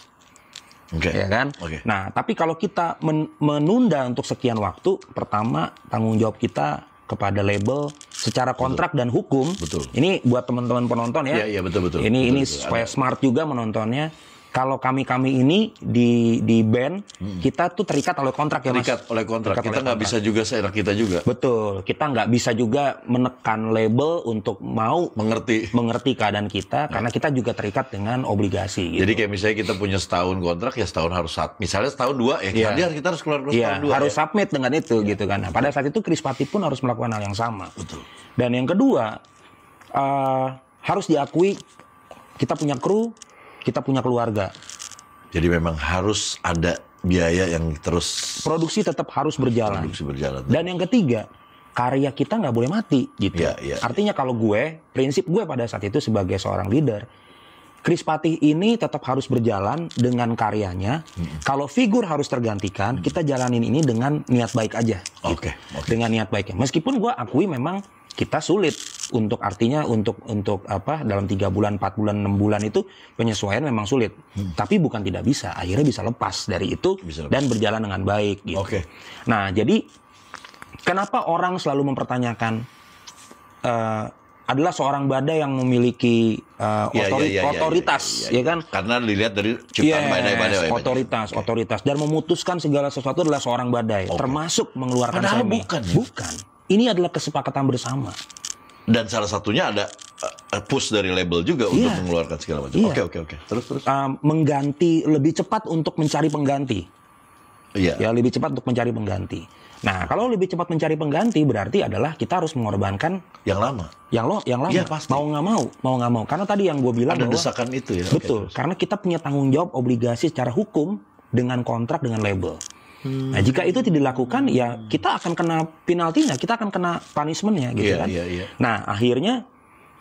Okay. Ya kan? Okay. Nah, tapi kalau kita men menunda untuk sekian waktu, pertama tanggung jawab kita kepada label secara kontrak betul. dan hukum. Betul. Ini buat teman-teman penonton ya. ya ya betul betul. Ini betul, ini betul. supaya smart juga menontonnya kalau kami-kami ini di di band hmm. kita tuh terikat oleh kontrak ya terikat Oleh kontrak. Terikat kita nggak bisa juga seenak kita juga. Betul. Kita nggak bisa juga menekan label untuk mau mengerti mengerti keadaan kita nah. karena kita juga terikat dengan obligasi gitu. Jadi kayak misalnya kita punya setahun kontrak ya setahun harus submit. Misalnya setahun dua ya yeah. Kan kita harus keluar, keluar yeah. setahun dua. harus ya. submit dengan itu yeah. gitu kan. Nah, pada saat itu Chris Pati pun harus melakukan hal yang sama. Betul. Dan yang kedua uh, harus diakui kita punya kru kita punya keluarga. Jadi memang harus ada biaya yang terus produksi tetap harus berjalan. Produksi berjalan. Dan yang ketiga, karya kita nggak boleh mati gitu. Ya, ya, Artinya ya. kalau gue, prinsip gue pada saat itu sebagai seorang leader, Kris Patih ini tetap harus berjalan dengan karyanya. Hmm. Kalau figur harus tergantikan, hmm. kita jalanin ini dengan niat baik aja. Gitu. Oke. Okay, gitu. okay. Dengan niat baiknya. Meskipun gue akui memang kita sulit untuk artinya untuk untuk apa dalam tiga bulan empat bulan enam bulan itu penyesuaian memang sulit hmm. tapi bukan tidak bisa akhirnya bisa lepas dari itu bisa lepas. dan berjalan dengan baik gitu. Oke. Okay. Nah jadi kenapa orang selalu mempertanyakan uh, adalah seorang badai yang memiliki otoritas, ya kan? Karena dilihat dari ciptaan yes, badai-badai. Otoritas, okay. otoritas, dan memutuskan segala sesuatu adalah seorang badai, okay. termasuk mengeluarkan Padahal semen. bukan, bukan. Ini adalah kesepakatan bersama dan salah satunya ada eh, push dari label juga yeah. untuk iya. mengeluarkan segala macam. Iya. Oke oke oke. Terus terus. Uh, mengganti lebih cepat untuk mencari pengganti. Iya. Yeah. Ya lebih cepat untuk mencari pengganti. Nah kalau lebih cepat mencari pengganti berarti adalah kita harus mengorbankan yang lama. Yang lo yang lama. Ya, pasti. Mau nggak mau, mau nggak mau. Karena tadi yang gue bilang ada desakan itu ya. Betul. Okay, karena kita punya tanggung jawab obligasi secara hukum dengan kontrak dengan label. Hmm. Nah, jika itu tidak dilakukan ya kita akan kena penaltinya, kita akan kena ya gitu yeah, kan. Yeah, yeah. Nah, akhirnya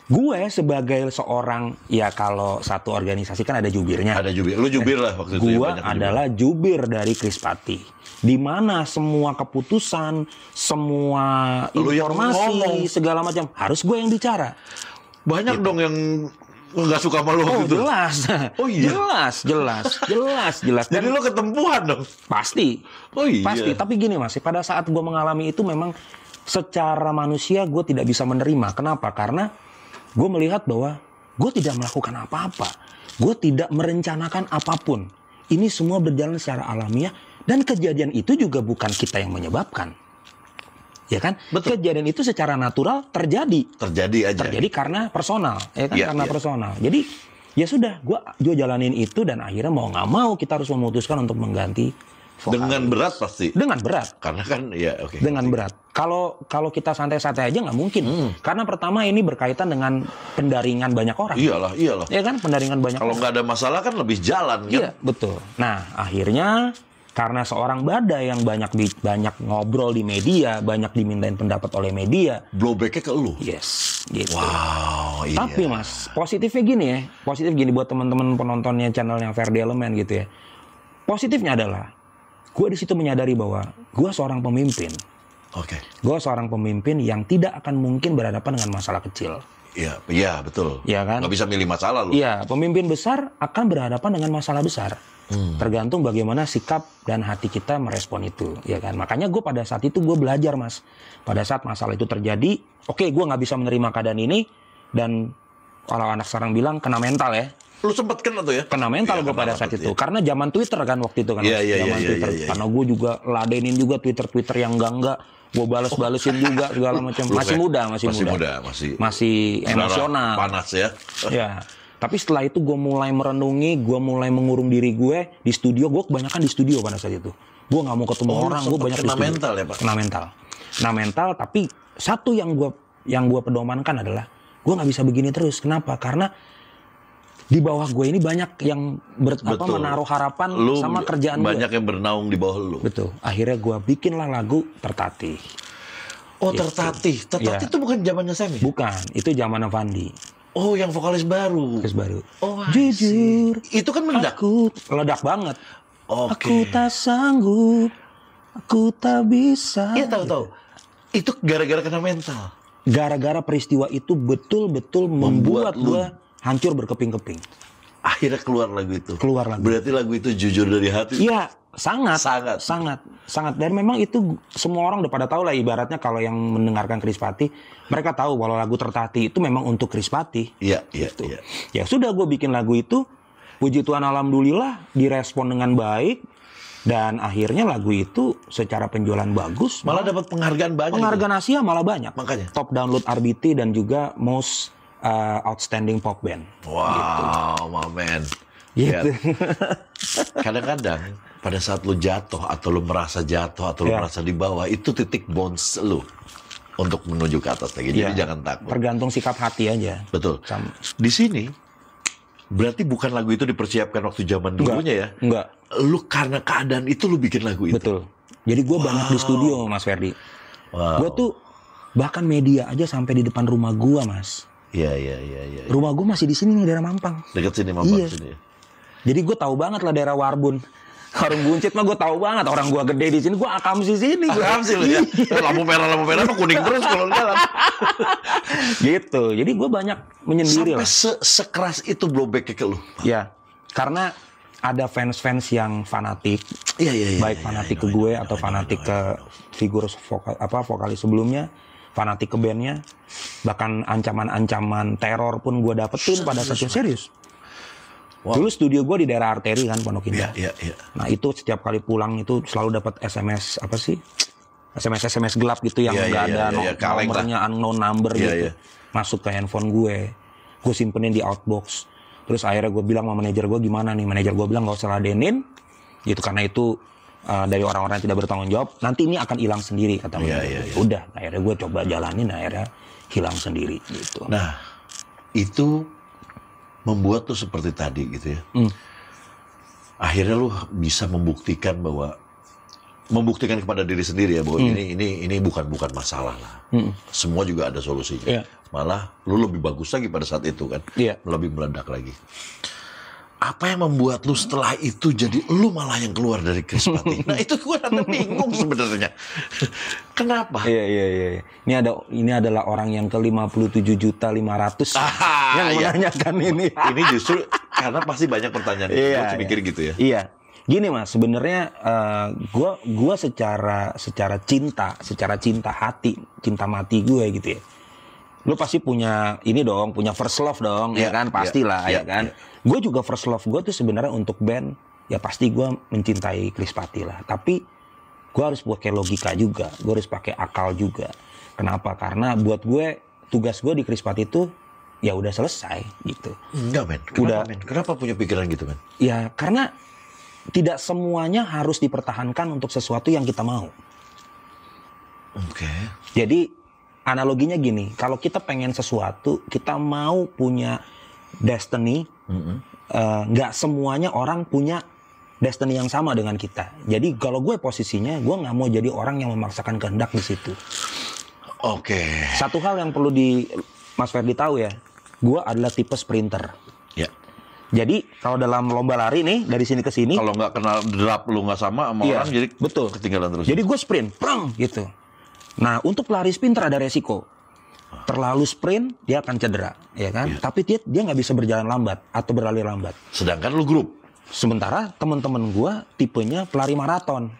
gue sebagai seorang ya kalau satu organisasi kan ada jubirnya. Ada jubir. Lu jubir lah waktu itu. Ya, gue adalah jubir. jubir dari Krispati. Di mana semua keputusan, semua informasi, segala macam harus gue yang bicara. Banyak gitu. dong yang Oh, nggak suka sama lu oh, gitu. jelas. Oh iya. Jelas, jelas, jelas, jelas. Jadi lo ketempuhan dong. Pasti. Oh iya. Pasti. Tapi gini Mas, pada saat gue mengalami itu memang secara manusia gue tidak bisa menerima. Kenapa? Karena gue melihat bahwa gue tidak melakukan apa-apa. Gue tidak merencanakan apapun. Ini semua berjalan secara alamiah dan kejadian itu juga bukan kita yang menyebabkan ya kan? Betul. Kejadian itu secara natural terjadi. Terjadi aja. Terjadi karena personal, ya kan? Ya, karena ya. personal. Jadi ya sudah, gue gua jalanin itu dan akhirnya mau nggak mau kita harus memutuskan untuk mengganti vokalis. Dengan berat pasti. Dengan berat. Karena kan ya oke. Okay. Dengan berat. Kalau kalau kita santai-santai aja nggak mungkin. Hmm. Karena pertama ini berkaitan dengan pendaringan banyak orang. Iyalah, iyalah. Ya kan pendaringan banyak. Kalau nggak ada masalah kan lebih jalan kan. Iya, betul. Nah, akhirnya karena seorang badai yang banyak di, banyak ngobrol di media, banyak dimintain pendapat oleh media. Blowbacknya ke lu? Yes. Gitu. Wow. Iya. Tapi mas, positifnya gini ya, positif gini buat teman-teman penontonnya channel yang Verdi Elemen gitu ya. Positifnya adalah, gue di situ menyadari bahwa gue seorang pemimpin. Oke. Okay. Gue seorang pemimpin yang tidak akan mungkin berhadapan dengan masalah kecil. Iya, iya betul. Iya kan? Gak bisa milih masalah lu. Iya, pemimpin besar akan berhadapan dengan masalah besar. Hmm. Tergantung bagaimana sikap dan hati kita merespon itu, ya kan? Makanya gue pada saat itu gue belajar, mas. Pada saat masalah itu terjadi, oke, okay, gue nggak bisa menerima keadaan ini dan kalau anak sekarang bilang kena mental ya. Lu sempet kena tuh ya? Kena mental ya, gue pada saat itu, ya. karena zaman Twitter kan waktu itu kan, Iya iya zaman iya, Twitter. Ya, Karena gue juga ladenin juga Twitter-Twitter yang enggak-enggak gue balas-balesin juga segala macam. Masih muda, masih, masih muda. muda, masih masih emosional, panas ya. Ya, tapi setelah itu gue mulai merenungi, gue mulai mengurung diri gue di studio. Gue kebanyakan di studio pada saat itu. Gue nggak mau ketemu oh, orang, gue banyak kena di studio. mental ya pak? Kena mental. Kena mental, tapi satu yang gue yang gue pedomankan adalah gue nggak bisa begini terus. Kenapa? Karena di bawah gue ini banyak yang ber, apa menaruh harapan lu sama kerjaan gue. banyak gue. yang bernaung di bawah lu. Betul. Akhirnya gue bikinlah lagu tertati. Oh tertati. Gitu. Tertati iya. itu bukan zamannya Semi? Ya? Bukan, itu zamannya Fandi. Oh, yang vokalis baru. Vokalis baru. Oh, jujur. Itu kan meledak. meledak banget. Okay. Aku tak sanggup. Aku tak bisa. Iya, tahu tahu. Itu gara-gara kena mental. Gara-gara peristiwa itu betul-betul membuat, membuat hancur berkeping-keping akhirnya keluar lagu itu. Keluar lagu. Berarti lagu itu jujur dari hati. Iya, sangat. Sangat. Sangat. Sangat. Dan memang itu semua orang udah pada tahu lah ibaratnya kalau yang mendengarkan Krispati, mereka tahu kalau lagu tertati itu memang untuk Krispati. Iya, iya, gitu. iya. Ya sudah gue bikin lagu itu, puji Tuhan alhamdulillah direspon dengan baik dan akhirnya lagu itu secara penjualan bagus malah, malah dapat penghargaan banyak. Penghargaan Asia malah banyak. Makanya top download RBT dan juga most uh, outstanding pop band. Wow, gitu. wow man. Gitu. Kadang-kadang pada saat lu jatuh atau lu merasa jatuh atau yeah. lu ya. merasa di bawah itu titik bounce lu untuk menuju ke atas lagi. Jadi yeah. jangan takut. Tergantung sikap hati aja. Betul. Sama. Di sini berarti bukan lagu itu dipersiapkan waktu zaman dulunya enggak, ya? Enggak. Lu karena keadaan itu lu bikin lagu itu. Betul. Jadi gue wow. banyak di studio Mas Ferdi. Wow. Gue tuh bahkan media aja sampai di depan rumah gue Mas. Iya iya iya. Ya, ya. Rumah gue masih di sini nih daerah Mampang. Dekat sini Mampang iya. sini. Ya? Jadi gue tahu banget lah daerah Warbun. Warung buncit mah gue tahu banget orang gue gede di sini gue akam sih sini gue akam sih ya eh, lampu merah lampu merah tuh kuning terus kalau jalan gitu jadi gue banyak menyendiri sampai lah. se sekeras itu blowback ke lu ya karena ada fans-fans yang fanatik, ya, ya, ya, baik ya, fanatik ya, ke iya, gue ya, atau ya, fanatik ya, ya. ke iya. figur vokal apa vokalis sebelumnya, fanatik ke bandnya bahkan ancaman-ancaman teror pun gue dapetin pada yang serius Wow. Dulu studio gue di daerah arteri kan Pondok Indah. Yeah, yeah, yeah. Nah itu setiap kali pulang itu selalu dapat SMS apa sih? SMS SMS gelap gitu yang yeah, gak yeah, ada yeah, iya, iya, yeah, nomornya lah. unknown number yeah, gitu. Yeah. Masuk ke handphone gue, gue simpenin di outbox. Terus akhirnya gue bilang sama manajer gue gimana nih? Manajer gue bilang gak usah ladenin, gitu karena itu Eh, dari orang-orang yang tidak bertanggung jawab nanti ini akan hilang sendiri kata yeah, iya, yeah, yeah. udah akhirnya gue coba jalanin akhirnya hilang sendiri gitu nah itu membuat tuh seperti tadi gitu ya mm. akhirnya lu bisa membuktikan bahwa membuktikan kepada diri sendiri ya bahwa mm. ini ini ini bukan bukan masalah lah mm. semua juga ada solusinya yeah. malah lu lebih bagus lagi pada saat itu kan yeah. lebih meledak lagi apa yang membuat lu setelah itu jadi lu malah yang keluar dari Krispati? nah itu gue rada bingung sebenarnya. Kenapa? Iya, iya iya iya. Ini ada ini adalah orang yang ke 57 juta 500 ratus ah, yang iya. menanyakan ini. ini justru karena pasti banyak pertanyaan. Iya. Gue iya. mikir gitu ya. Iya. Gini mas, sebenarnya uh, eh, gue gua secara secara cinta, secara cinta hati, cinta mati gue gitu ya lu pasti punya ini dong, punya first love dong, yeah, ya iya, kan? Iya, Pastilah, yeah, ya iya. kan? Yeah. Gue juga first love gue tuh sebenarnya untuk band, ya pasti gue mencintai Chris lah. Tapi gue harus pakai logika juga, gue harus pakai akal juga. Kenapa? Karena buat gue tugas gue di Chris Krispati itu ya udah selesai gitu. Enggak men, kenapa, udah, men? kenapa punya pikiran gitu men? Ya karena tidak semuanya harus dipertahankan untuk sesuatu yang kita mau. Oke. Okay. Jadi analoginya gini, kalau kita pengen sesuatu, kita mau punya destiny, eh, nggak mm -hmm. uh, semuanya orang punya destiny yang sama dengan kita. Jadi kalau gue posisinya, gue nggak mau jadi orang yang memaksakan kehendak di situ. Oke. Okay. Satu hal yang perlu di Mas Ferdi tahu ya, gue adalah tipe sprinter. Ya. Jadi kalau dalam lomba lari nih dari sini ke sini. Kalau nggak kenal drop lu nggak sama sama iya, orang, jadi betul ketinggalan terus. Jadi gue sprint, prang gitu. Nah, untuk pelari sprinter ada resiko. Terlalu sprint dia akan cedera, ya kan? Ya. Tapi dia dia nggak bisa berjalan lambat atau berlari lambat. Sedangkan lu grup. Sementara teman-teman gua tipenya pelari maraton.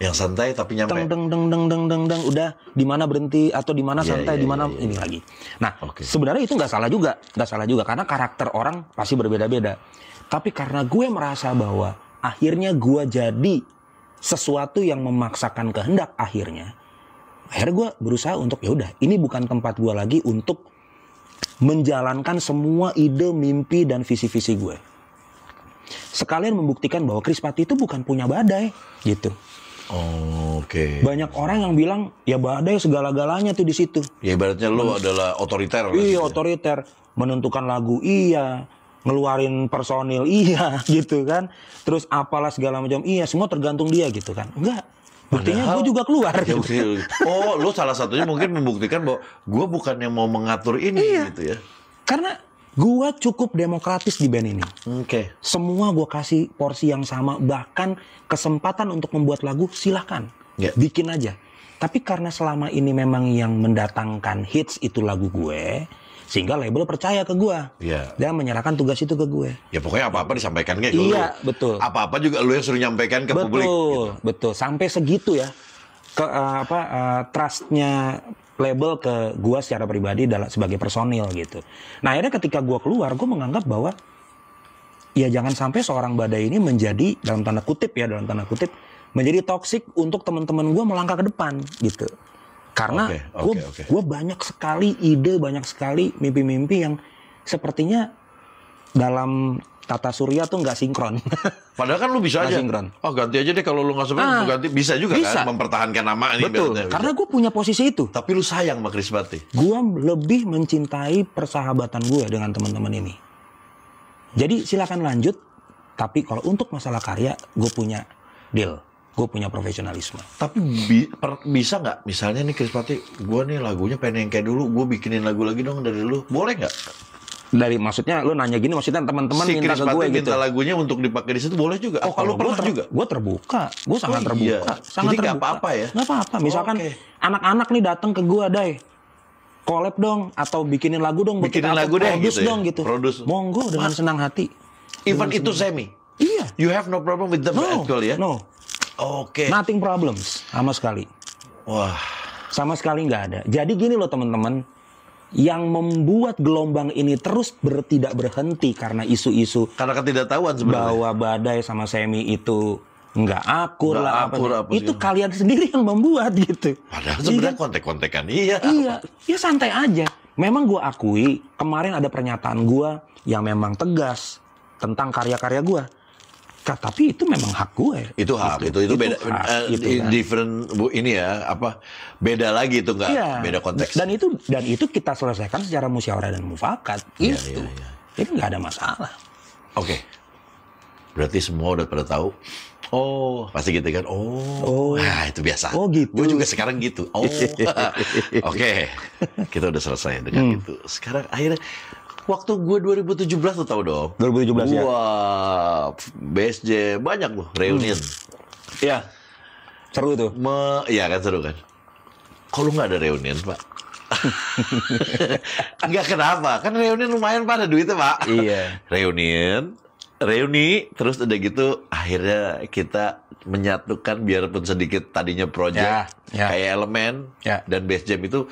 Yang santai tapi nyampe. Deng deng deng deng deng deng, deng. udah di mana berhenti atau di mana yeah, santai, yeah, di mana yeah, yeah. ini lagi. Nah, okay. sebenarnya itu nggak salah juga, nggak salah juga karena karakter orang pasti berbeda-beda. Tapi karena gue merasa bahwa akhirnya gue jadi sesuatu yang memaksakan kehendak akhirnya akhirnya gue berusaha untuk ya udah ini bukan tempat gue lagi untuk menjalankan semua ide, mimpi, dan visi-visi gue. Sekalian membuktikan bahwa Krispati itu bukan punya badai, gitu. Oh, Oke. Okay. Banyak orang yang bilang ya badai segala-galanya tuh di situ. Ya ibaratnya lo adalah otoriter. Iya otoriter, menentukan lagu iya, ngeluarin personil iya gitu kan. Terus apalah segala macam iya, semua tergantung dia gitu kan. Enggak. Buktinya gue juga keluar. Ya, gitu. Oh, lo salah satunya mungkin membuktikan bahwa gue bukan yang mau mengatur ini iya. gitu ya. Karena gue cukup demokratis di band ini. Oke. Okay. Semua gue kasih porsi yang sama, bahkan kesempatan untuk membuat lagu silahkan, yeah. bikin aja. Tapi karena selama ini memang yang mendatangkan hits itu lagu gue, sehingga label percaya ke gue yeah. dan menyerahkan tugas itu ke gue ya pokoknya apa apa disampaikan kayak gitu. iya lu. betul apa apa juga lu yang suruh nyampaikan ke betul, publik betul gitu. betul sampai segitu ya ke uh, apa uh, trustnya label ke gue secara pribadi dalam sebagai personil gitu nah akhirnya ketika gue keluar gue menganggap bahwa ya jangan sampai seorang badai ini menjadi dalam tanda kutip ya dalam tanda kutip menjadi toksik untuk teman-teman gue melangkah ke depan gitu karena okay, gue okay. banyak sekali ide, banyak sekali mimpi-mimpi yang sepertinya dalam tata surya tuh nggak sinkron. Padahal kan lu bisa gak aja. sinkron. Oh ganti aja deh kalau lu nggak sebenarnya ah, ganti bisa juga kan bisa. kan mempertahankan nama ini. Betul. karena gue punya posisi itu. Tapi lu sayang sama Chris Bati. Gue lebih mencintai persahabatan gue dengan teman-teman ini. Jadi silakan lanjut. Tapi kalau untuk masalah karya, gue punya deal gue punya profesionalisme. Tapi bi per bisa nggak misalnya nih Pati, gue nih lagunya pengen yang kayak dulu, gue bikinin lagu lagi dong dari dulu, boleh nggak? Dari maksudnya lu nanya gini maksudnya teman-teman si minta Chris ke gue gitu. minta gitu. lagunya untuk dipakai di situ boleh juga. Oh, kalau pernah juga? Gue terbuka, gue oh, sangat iya. terbuka, sangat Jadi terbuka. apa-apa ya? Gak apa-apa. Misalkan anak-anak okay. nih datang ke gue, dai collab dong atau bikinin lagu dong, bikinin lagu deh, gitu ya? dong ya? gitu. Produce. Monggo dengan senang hati. Even dengan itu semi. Iya. You have no problem with the no, at all ya? No. Oke. Okay. Nothing problems sama sekali. Wah. Sama sekali nggak ada. Jadi gini loh teman-teman, yang membuat gelombang ini terus ber, tidak berhenti karena isu-isu karena ketidaktahuan sebenarnya bahwa badai sama semi itu nggak akur nggak lah akur, apa, itu kalian sendiri yang membuat gitu padahal sebenarnya iya. kontek-kontekan iya iya ya santai aja memang gue akui kemarin ada pernyataan gue yang memang tegas tentang karya-karya gue tapi itu memang hak gue. Itu hak, gitu. itu itu, itu beda hak, uh, gitu, kan. different bu ini ya apa beda lagi itu enggak ya. beda konteks. Dan itu dan itu kita selesaikan secara musyawarah dan mufakat ya, itu iya, gitu. Ya, ya. Jadi nggak ada masalah. Oke. Okay. Berarti semua udah pada tahu. Oh, pasti gitu kan. Oh, oh. Nah, itu biasa. Oh gitu. Gue juga sekarang gitu. Oh, oke. Okay. Kita udah selesai dengan hmm. itu. Sekarang akhirnya waktu gue 2017 tuh tau dong. 2017 gua, ya. Wah, BSJ banyak loh reunion. Hmm. Iya. Ya. Seru tuh. Me, ya kan seru kan. Kalau nggak ada reunion pak, nggak kenapa kan reunion lumayan pada duitnya pak iya reunion reuni terus udah gitu akhirnya kita menyatukan biarpun sedikit tadinya project ya, ya. kayak elemen ya. dan base jam itu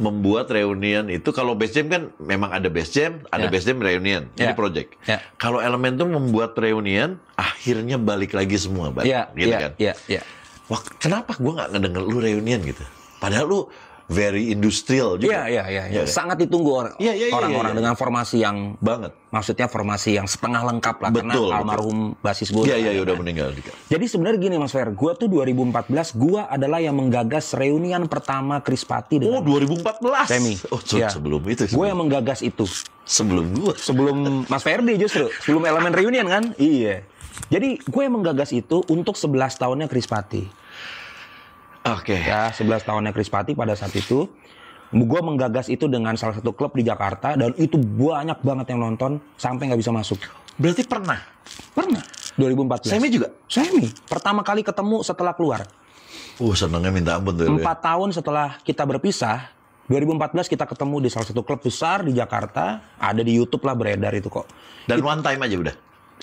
membuat reunian itu kalau base jam kan memang ada base jam, ada yeah. base jam reunian. yeah. ini ya. project. Yeah. Kalau elemen tuh membuat reunian akhirnya balik lagi semua, balik, yeah. gitu yeah. kan? Yeah. Yeah. Wah, kenapa gue nggak ngedenger lu reunian gitu? Padahal lu very industrial juga. Iya, iya, iya. Ya, Sangat ditunggu iya, iya, orang-orang ya, ya, ya, ya, ya. dengan formasi yang banget. Maksudnya formasi yang setengah lengkap lah betul, karena almarhum betul. basis gue. Iya, iya, ya, udah kan. meninggal. Jadi sebenarnya gini Mas Fer, gue tuh 2014 gue adalah yang menggagas reunian pertama Krispati dengan Oh, 2014. Demi. Oh, ya. sebelum itu. Gue yang menggagas itu. Sebelum gue. Sebelum Mas Ferdi justru, sebelum elemen reunian kan? Iya. Jadi gue yang menggagas itu untuk 11 tahunnya Krispati. Oke. Okay. Ya, 11 tahunnya Pati pada saat itu. Gue menggagas itu dengan salah satu klub di Jakarta dan itu banyak banget yang nonton sampai nggak bisa masuk. Berarti pernah? Pernah. 2014. Semi juga? Semi. Pertama kali ketemu setelah keluar. Uh, senangnya minta ampun tuh. Empat tahun setelah kita berpisah, 2014 kita ketemu di salah satu klub besar di Jakarta. Ada di YouTube lah beredar itu kok. Dan itu, one time aja udah?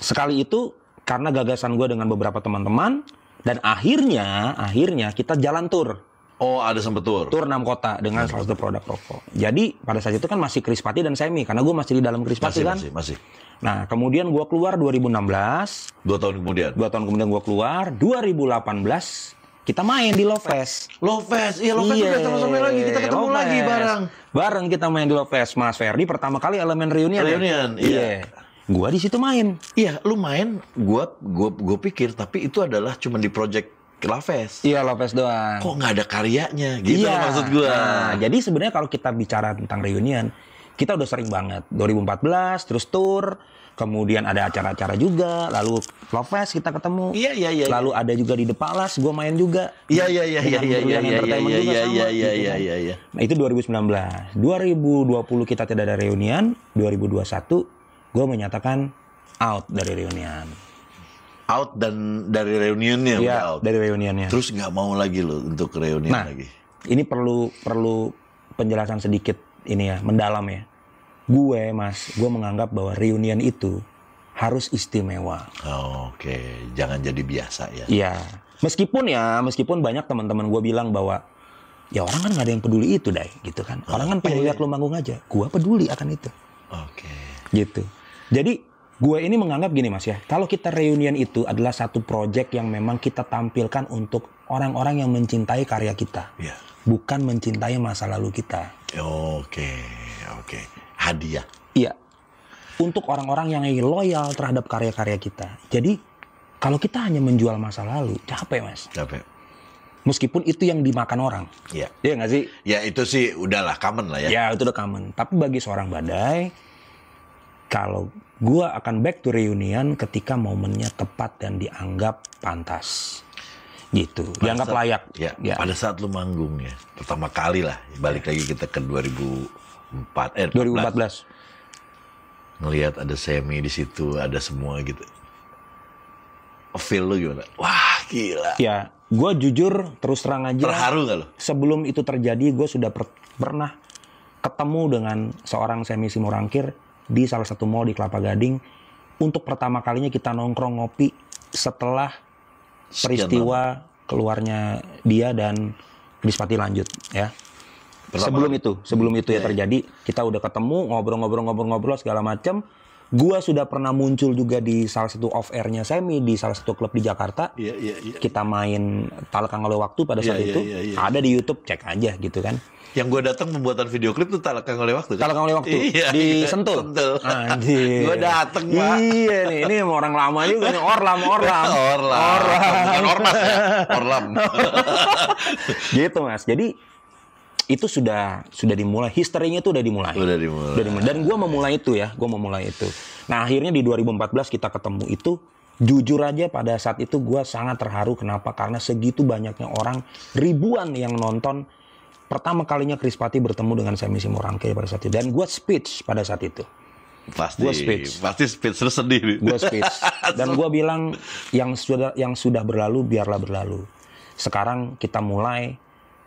Sekali itu karena gagasan gue dengan beberapa teman-teman dan akhirnya, akhirnya kita jalan tur. Oh, ada sempet tur. Tur enam kota dengan salah satu produk rokok. Jadi pada saat itu kan masih Krispati dan Semi karena gue masih di dalam Krispati kan. Masih, masih. Nah, kemudian gue keluar 2016. Dua tahun kemudian. Dua tahun kemudian gue keluar. 2018 kita main di Lovefest. Fest. iya Lovefest Fest yeah. Iya, sama sama lagi, kita ketemu Lovefest. lagi bareng. Bareng kita main di Lovefest. Mas Ferdi pertama kali elemen reunion. Ya? Reunion, iya. iya. Yeah. Gua di situ main. Iya, lu main. Gua gua gua pikir tapi itu adalah cuma di project Laves. Iya, Laves doang. Kok nggak ada karyanya gitu iya. maksud gua. Nah, jadi sebenarnya kalau kita bicara tentang reunian, kita udah sering banget 2014 terus tour kemudian ada acara-acara juga lalu Loves kita ketemu iya, iya iya iya lalu ada juga di The Palace gue main juga iya iya iya iya, iya iya iya, gitu kan. iya iya iya iya iya iya iya iya iya, iya, itu iya, puluh kita tidak ada reunian satu gue menyatakan out dari reunian out dan dari reuniannya ya, out dari reuniannya terus nggak mau lagi lo untuk reunian nah, lagi ini perlu perlu penjelasan sedikit ini ya mendalam ya gue mas gue menganggap bahwa reunian itu harus istimewa oh, oke okay. jangan jadi biasa ya iya meskipun ya meskipun banyak teman-teman gue bilang bahwa ya orang kan gak ada yang peduli itu dai gitu kan orang okay. kan iya, pengen iya. lihat lo manggung aja gue peduli akan itu oke okay. gitu jadi gue ini menganggap gini mas ya, kalau kita reunion itu adalah satu proyek yang memang kita tampilkan untuk orang-orang yang mencintai karya kita, yeah. bukan mencintai masa lalu kita. Oke, okay, oke. Okay. Hadiah. Iya. Untuk orang-orang yang loyal terhadap karya-karya kita. Jadi kalau kita hanya menjual masa lalu, capek mas. Capek. Meskipun itu yang dimakan orang. Iya. Iya nggak sih? Ya itu sih udahlah common lah ya. Iya itu udah common. Tapi bagi seorang badai, kalau gue akan back to reunion ketika momennya tepat dan dianggap pantas gitu pada dianggap saat, layak ya, ya pada saat lu manggung ya pertama kali lah balik lagi kita ke 2004 eh 2014, 2014. ngelihat ada semi di situ ada semua gitu feel lu gimana wah gila ya gue jujur terus terang aja terharu gak lo sebelum itu terjadi gue sudah per pernah ketemu dengan seorang semi simurangkir di salah satu mall di Kelapa Gading untuk pertama kalinya kita nongkrong ngopi setelah peristiwa keluarnya dia dan dispati lanjut ya. Pertama, sebelum itu, sebelum itu ya, ya terjadi, kita udah ketemu, ngobrol-ngobrol-ngobrol-ngobrol segala macam Gua sudah pernah muncul juga di salah satu off airnya Semi di salah satu klub di Jakarta. Yeah, yeah, yeah. Kita main Talkang oleh waktu pada iya, saat yeah, itu. Yeah, yeah, yeah. Ada di YouTube, cek aja gitu kan. Yang gue datang pembuatan video klip tuh Talkang oleh waktu. Kan? Talkang oleh waktu iya, di iya, Sentul. Sentul. Anjir. gue datang pak. Iya nih, ini orang lama juga nih. Orlam, orlam. orlam. Orlam. Ya, orlam, ormas Orlam. gitu mas. Jadi itu sudah sudah dimulai histerinya itu udah dimulai. Udah dimulai. Udah dimulai. Dan gue memulai itu ya, gue memulai itu. Nah akhirnya di 2014 kita ketemu itu jujur aja pada saat itu gue sangat terharu kenapa karena segitu banyaknya orang ribuan yang nonton pertama kalinya Chris Pati bertemu dengan Semi Simorangke pada saat itu dan gue speech pada saat itu pasti gue speech pasti speech terus sedih gue speech dan gue bilang yang sudah yang sudah berlalu biarlah berlalu sekarang kita mulai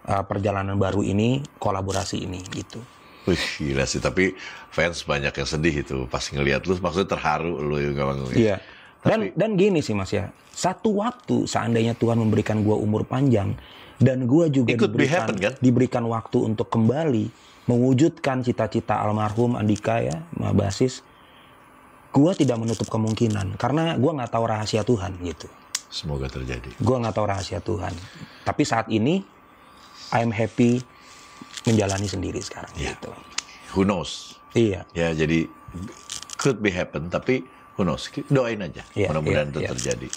uh, perjalanan baru ini, kolaborasi ini gitu. Wih, gila sih, tapi fans banyak yang sedih itu pas ngelihat lu maksudnya terharu lu gak bangun. Iya. Tapi... Dan dan gini sih Mas ya. Satu waktu seandainya Tuhan memberikan gua umur panjang dan gua juga diberikan happen, kan? diberikan waktu untuk kembali mewujudkan cita-cita almarhum Andika ya, Basis, Gua tidak menutup kemungkinan karena gua nggak tahu rahasia Tuhan gitu. Semoga terjadi. Gua nggak tahu rahasia Tuhan. Tapi saat ini I'm happy menjalani sendiri sekarang yeah. gitu. Who knows? Iya. Ya jadi could be happen tapi who knows? Doain aja. Yeah, iya, Mudah-mudahan yeah, itu yeah. terjadi.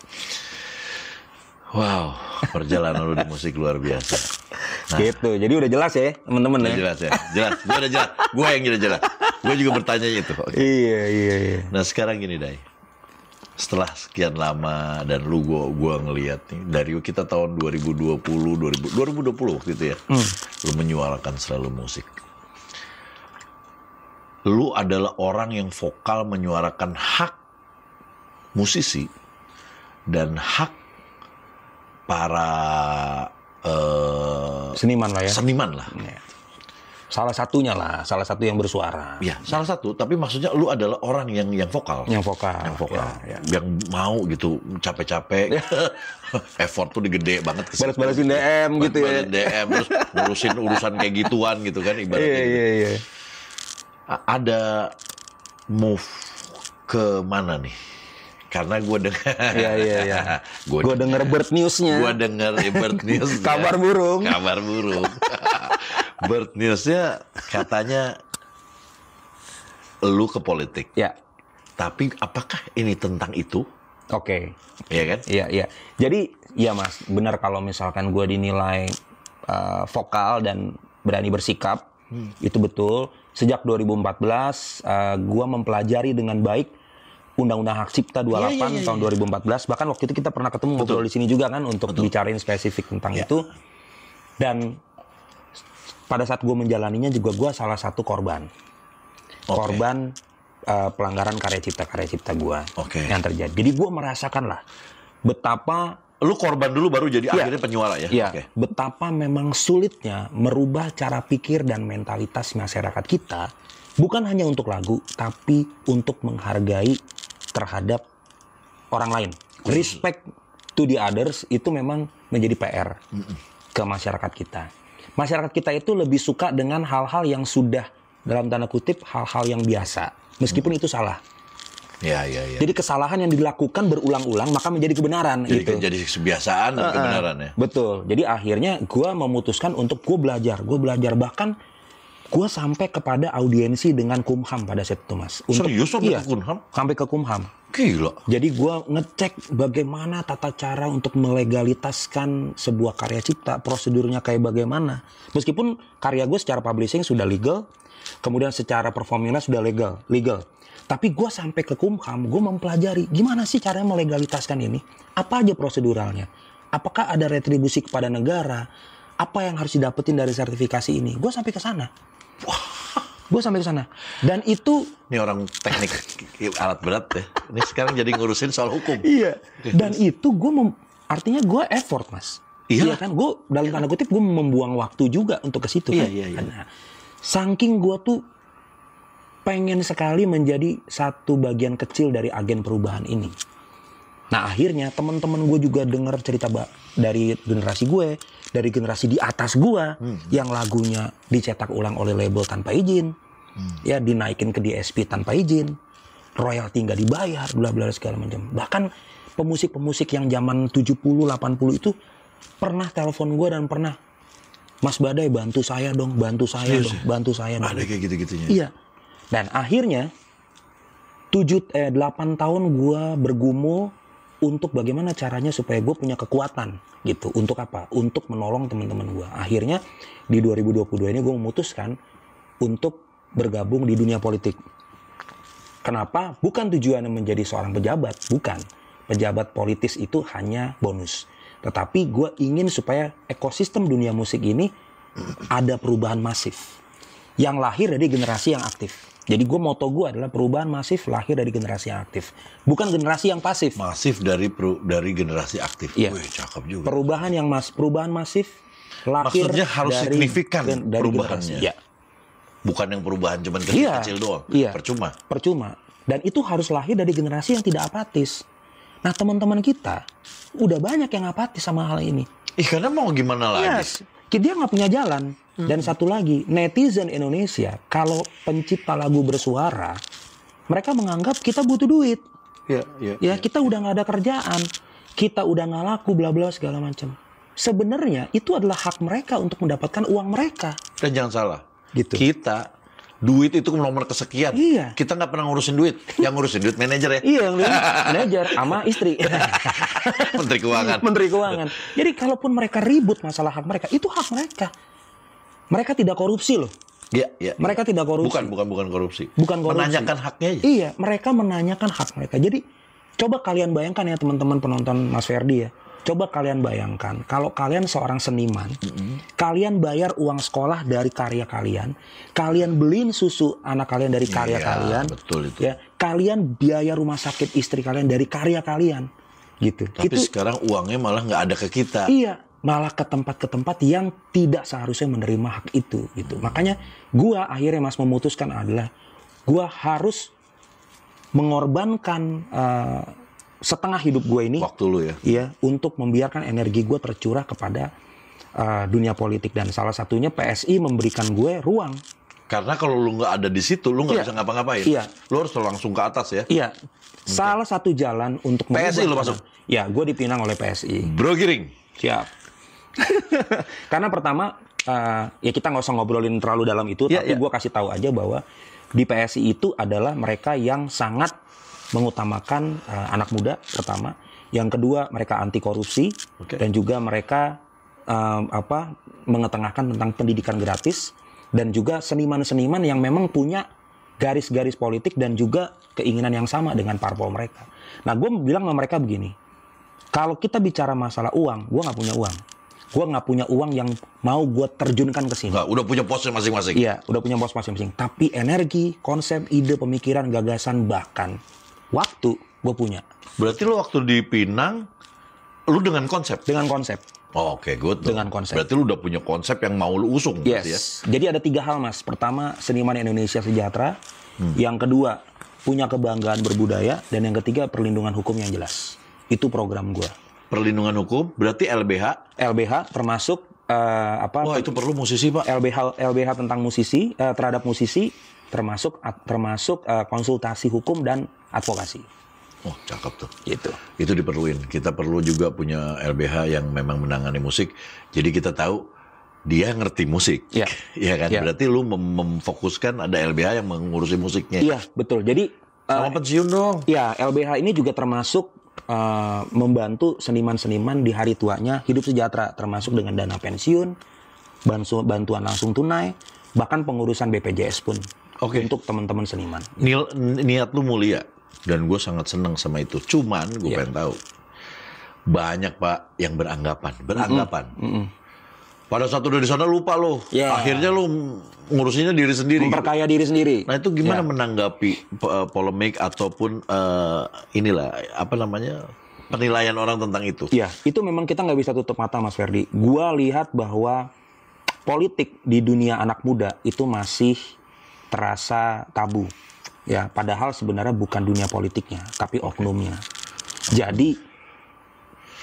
Wow, perjalanan lu di musik luar biasa. Nah, gitu. Jadi udah jelas ya, teman-teman ya. Jelas ya. Jelas. Gua udah jelas. Gua yang udah jelas. Gua juga bertanya itu. Okay. Iya, iya, iya. Nah, sekarang gini, Dai setelah sekian lama dan lu gua gua ngelihat nih dari kita tahun 2020 2000, 2020 waktu itu ya hmm. lu menyuarakan selalu musik lu adalah orang yang vokal menyuarakan hak musisi dan hak para uh, seniman lah ya seniman lah iya. Salah satunya lah, salah satu yang bersuara. Ya, salah satu. Tapi maksudnya lu adalah orang yang yang vokal. Yang vokal. Yang vokal. Ya, ya. Yang mau gitu capek-capek. effort tuh digede banget. Balas-balasin DM gitu, gitu ya. DM terus ngurusin urusan kayak gituan gitu kan ibaratnya. Iya, gitu. Iya, iya. Ada move ke mana nih? karena gue dengar ya, ya, ya. gue denger, denger bird newsnya gue denger bird news kabar burung kabar burung Bird Newsnya katanya lu ke politik. Ya. Tapi apakah ini tentang itu? Oke. Okay. Iya kan? Iya, iya. Jadi, ya Mas, benar kalau misalkan gue dinilai uh, vokal dan berani bersikap, hmm. itu betul. Sejak 2014, uh, gue mempelajari dengan baik Undang-Undang Hak Cipta 28 yeah, yeah, yeah, tahun 2014. Bahkan waktu itu kita pernah ketemu betul. ngobrol di sini juga kan untuk betul. bicarain spesifik tentang iya. itu. Dan pada saat gue menjalaninya juga gue salah satu korban okay. korban uh, pelanggaran karya cipta karya cipta gue okay. yang terjadi jadi gue merasakan lah betapa lu korban dulu baru jadi ya, akhirnya penyuara ya, iya. okay. betapa memang sulitnya merubah cara pikir dan mentalitas masyarakat kita bukan hanya untuk lagu tapi untuk menghargai terhadap orang lain respect to the others itu memang menjadi PR mm -mm. ke masyarakat kita masyarakat kita itu lebih suka dengan hal-hal yang sudah dalam tanda kutip hal-hal yang biasa, meskipun hmm. itu salah. Ya, ya, ya. Jadi kesalahan yang dilakukan berulang-ulang maka menjadi kebenaran jadi, gitu. Jadi kebiasaan dan uh, kebenaran ya. Betul. Jadi akhirnya gue memutuskan untuk gue belajar, gue belajar bahkan gue sampai kepada audiensi dengan Kumham pada saat itu mas. Untuk, Serius sampai iya, ke Kumham? Sampai ke Kumham. Gila. Jadi gue ngecek bagaimana tata cara untuk melegalitaskan sebuah karya cipta, prosedurnya kayak bagaimana. Meskipun karya gue secara publishing sudah legal, kemudian secara performingnya sudah legal, legal. Tapi gue sampai ke Kumham, gue mempelajari gimana sih caranya melegalitaskan ini, apa aja proseduralnya, apakah ada retribusi kepada negara, apa yang harus didapetin dari sertifikasi ini. Gue sampai ke sana. Wah, Gue sampai ke sana. Dan itu ini orang teknik alat berat deh ya. Ini sekarang jadi ngurusin soal hukum. Iya. Dan itu gue mem... artinya gue effort mas. Iya, iya kan? Gue dalam tanda kutip gue membuang waktu juga untuk ke situ. Iya, kan? iya, iya. Karena saking gue tuh pengen sekali menjadi satu bagian kecil dari agen perubahan ini. Nah akhirnya teman-teman gue juga dengar cerita dari generasi gue, dari generasi di atas gua hmm. yang lagunya dicetak ulang oleh label tanpa izin hmm. ya dinaikin ke DSP tanpa izin royalti nggak dibayar bla bla segala macam bahkan pemusik-pemusik yang zaman 70 80 itu pernah telepon gua dan pernah Mas Badai bantu saya dong, bantu saya yes, dong, ya? bantu saya ada dong. kayak gitu-gitunya. Iya. Dan akhirnya 7 eh 8 tahun gua bergumul untuk bagaimana caranya supaya gue punya kekuatan gitu untuk apa untuk menolong teman-teman gue akhirnya di 2022 ini gue memutuskan untuk bergabung di dunia politik kenapa bukan tujuannya menjadi seorang pejabat bukan pejabat politis itu hanya bonus tetapi gue ingin supaya ekosistem dunia musik ini ada perubahan masif yang lahir dari generasi yang aktif jadi gue moto gue adalah perubahan masif lahir dari generasi yang aktif, bukan generasi yang pasif. Masif dari peru, dari generasi aktif. Iya. Wih, cakep juga. Perubahan yang mas perubahan masif lahir Maksudnya harus dari, signifikan gen, dari perubahannya. Iya. Bukan yang perubahan cuman kecil, iya, kecil doang. Iya. Percuma. Percuma. Dan itu harus lahir dari generasi yang tidak apatis. Nah teman-teman kita udah banyak yang apatis sama hal ini. Ih, karena mau gimana lagi? Yes. Dia nggak punya jalan dan satu lagi, netizen Indonesia kalau pencipta lagu bersuara, mereka menganggap kita butuh duit. Iya, iya, ya, ya, ya, kita udah nggak ada kerjaan, kita udah nggak laku, bla bla segala macam. Sebenarnya itu adalah hak mereka untuk mendapatkan uang mereka. Dan jangan salah, gitu. Kita duit itu nomor kesekian. Iya. Kita nggak pernah ngurusin duit. Yang ngurusin duit manajer ya. iya, yang manajer sama istri. Menteri keuangan. Menteri keuangan. Jadi kalaupun mereka ribut masalah hak mereka, itu hak mereka. Mereka tidak korupsi loh. Iya, iya, iya. Mereka tidak korupsi. Bukan, bukan, bukan korupsi. Bukan korupsi. Menanyakan haknya aja. Iya, mereka menanyakan hak mereka. Jadi coba kalian bayangkan ya teman-teman penonton Mas Ferdi ya. Coba kalian bayangkan kalau kalian seorang seniman, mm -hmm. kalian bayar uang sekolah dari karya kalian, kalian beliin susu anak kalian dari karya iya, kalian, betul itu. Ya, kalian biaya rumah sakit istri kalian dari karya kalian, gitu. Tapi itu, sekarang uangnya malah nggak ada ke kita. Iya, malah ke tempat-ke tempat yang tidak seharusnya menerima hak itu gitu. Makanya gua akhirnya Mas memutuskan adalah gua harus mengorbankan uh, setengah hidup gua ini waktu lu ya. Iya, untuk membiarkan energi gua tercurah kepada uh, dunia politik dan salah satunya PSI memberikan gue ruang. Karena kalau lu nggak ada di situ, lu nggak iya. bisa ngapa-ngapain. Iya. Lu harus langsung ke atas ya. Iya. Salah satu jalan untuk PSI lu masuk. Ya, gue dipinang oleh PSI. Bro Giring. Siap. Karena pertama uh, ya kita nggak usah ngobrolin terlalu dalam itu, yeah, tapi yeah. gue kasih tahu aja bahwa di PSI itu adalah mereka yang sangat mengutamakan uh, anak muda pertama, yang kedua mereka anti korupsi okay. dan juga mereka uh, apa mengetengahkan tentang pendidikan gratis dan juga seniman-seniman yang memang punya garis-garis politik dan juga keinginan yang sama dengan parpol mereka. Nah, gue bilang sama mereka begini, kalau kita bicara masalah uang, gue nggak punya uang gue nggak punya uang yang mau gue terjunkan ke sini. Nggak, udah punya pos masing-masing. Iya, udah punya pos masing-masing. Tapi energi, konsep, ide, pemikiran, gagasan, bahkan waktu gue punya. Berarti lo waktu di Pinang, lo dengan konsep? Dengan konsep. Oh, Oke, okay, good. Dengan konsep. Berarti lu udah punya konsep yang mau lu usung. Ya? Yes. Ya? Jadi ada tiga hal, Mas. Pertama, seniman Indonesia sejahtera. Hmm. Yang kedua, punya kebanggaan berbudaya. Dan yang ketiga, perlindungan hukum yang jelas. Itu program gue perlindungan hukum berarti LBH LBH termasuk uh, apa Wah, itu perlu musisi, Pak. LBH LBH tentang musisi uh, terhadap musisi termasuk termasuk uh, konsultasi hukum dan advokasi. Oh, cakep tuh. Gitu. Itu diperluin. Kita perlu juga punya LBH yang memang menangani musik. Jadi kita tahu dia ngerti musik. Iya. Iya kan? Ya. Berarti lu mem memfokuskan ada LBH yang mengurusi musiknya. Iya, betul. Jadi Sama uh, pensiun dong. Iya, LBH ini juga termasuk uh, membantu seniman-seniman di hari tuanya hidup sejahtera termasuk dengan dana pensiun, bantu bantuan langsung tunai, bahkan pengurusan BPJS pun oke untuk teman-teman seniman. Nil, niat lu mulia dan gue sangat senang sama itu. Cuman gue yeah. pengen tahu banyak pak yang beranggapan, beranggapan mm -hmm. Mm -hmm. Pada saat udah di sana lupa lo. Yeah. Akhirnya lo ngurusinnya diri sendiri. Memperkaya diri sendiri. Nah itu gimana yeah. menanggapi eh, polemik ataupun uh, inilah apa namanya penilaian orang tentang itu? Iya, itu memang kita nggak bisa tutup mata Mas Ferdi. Gua lihat bahwa politik di dunia anak muda itu masih terasa tabu. Ya, padahal sebenarnya bukan dunia politiknya, tapi oknumnya. Jadi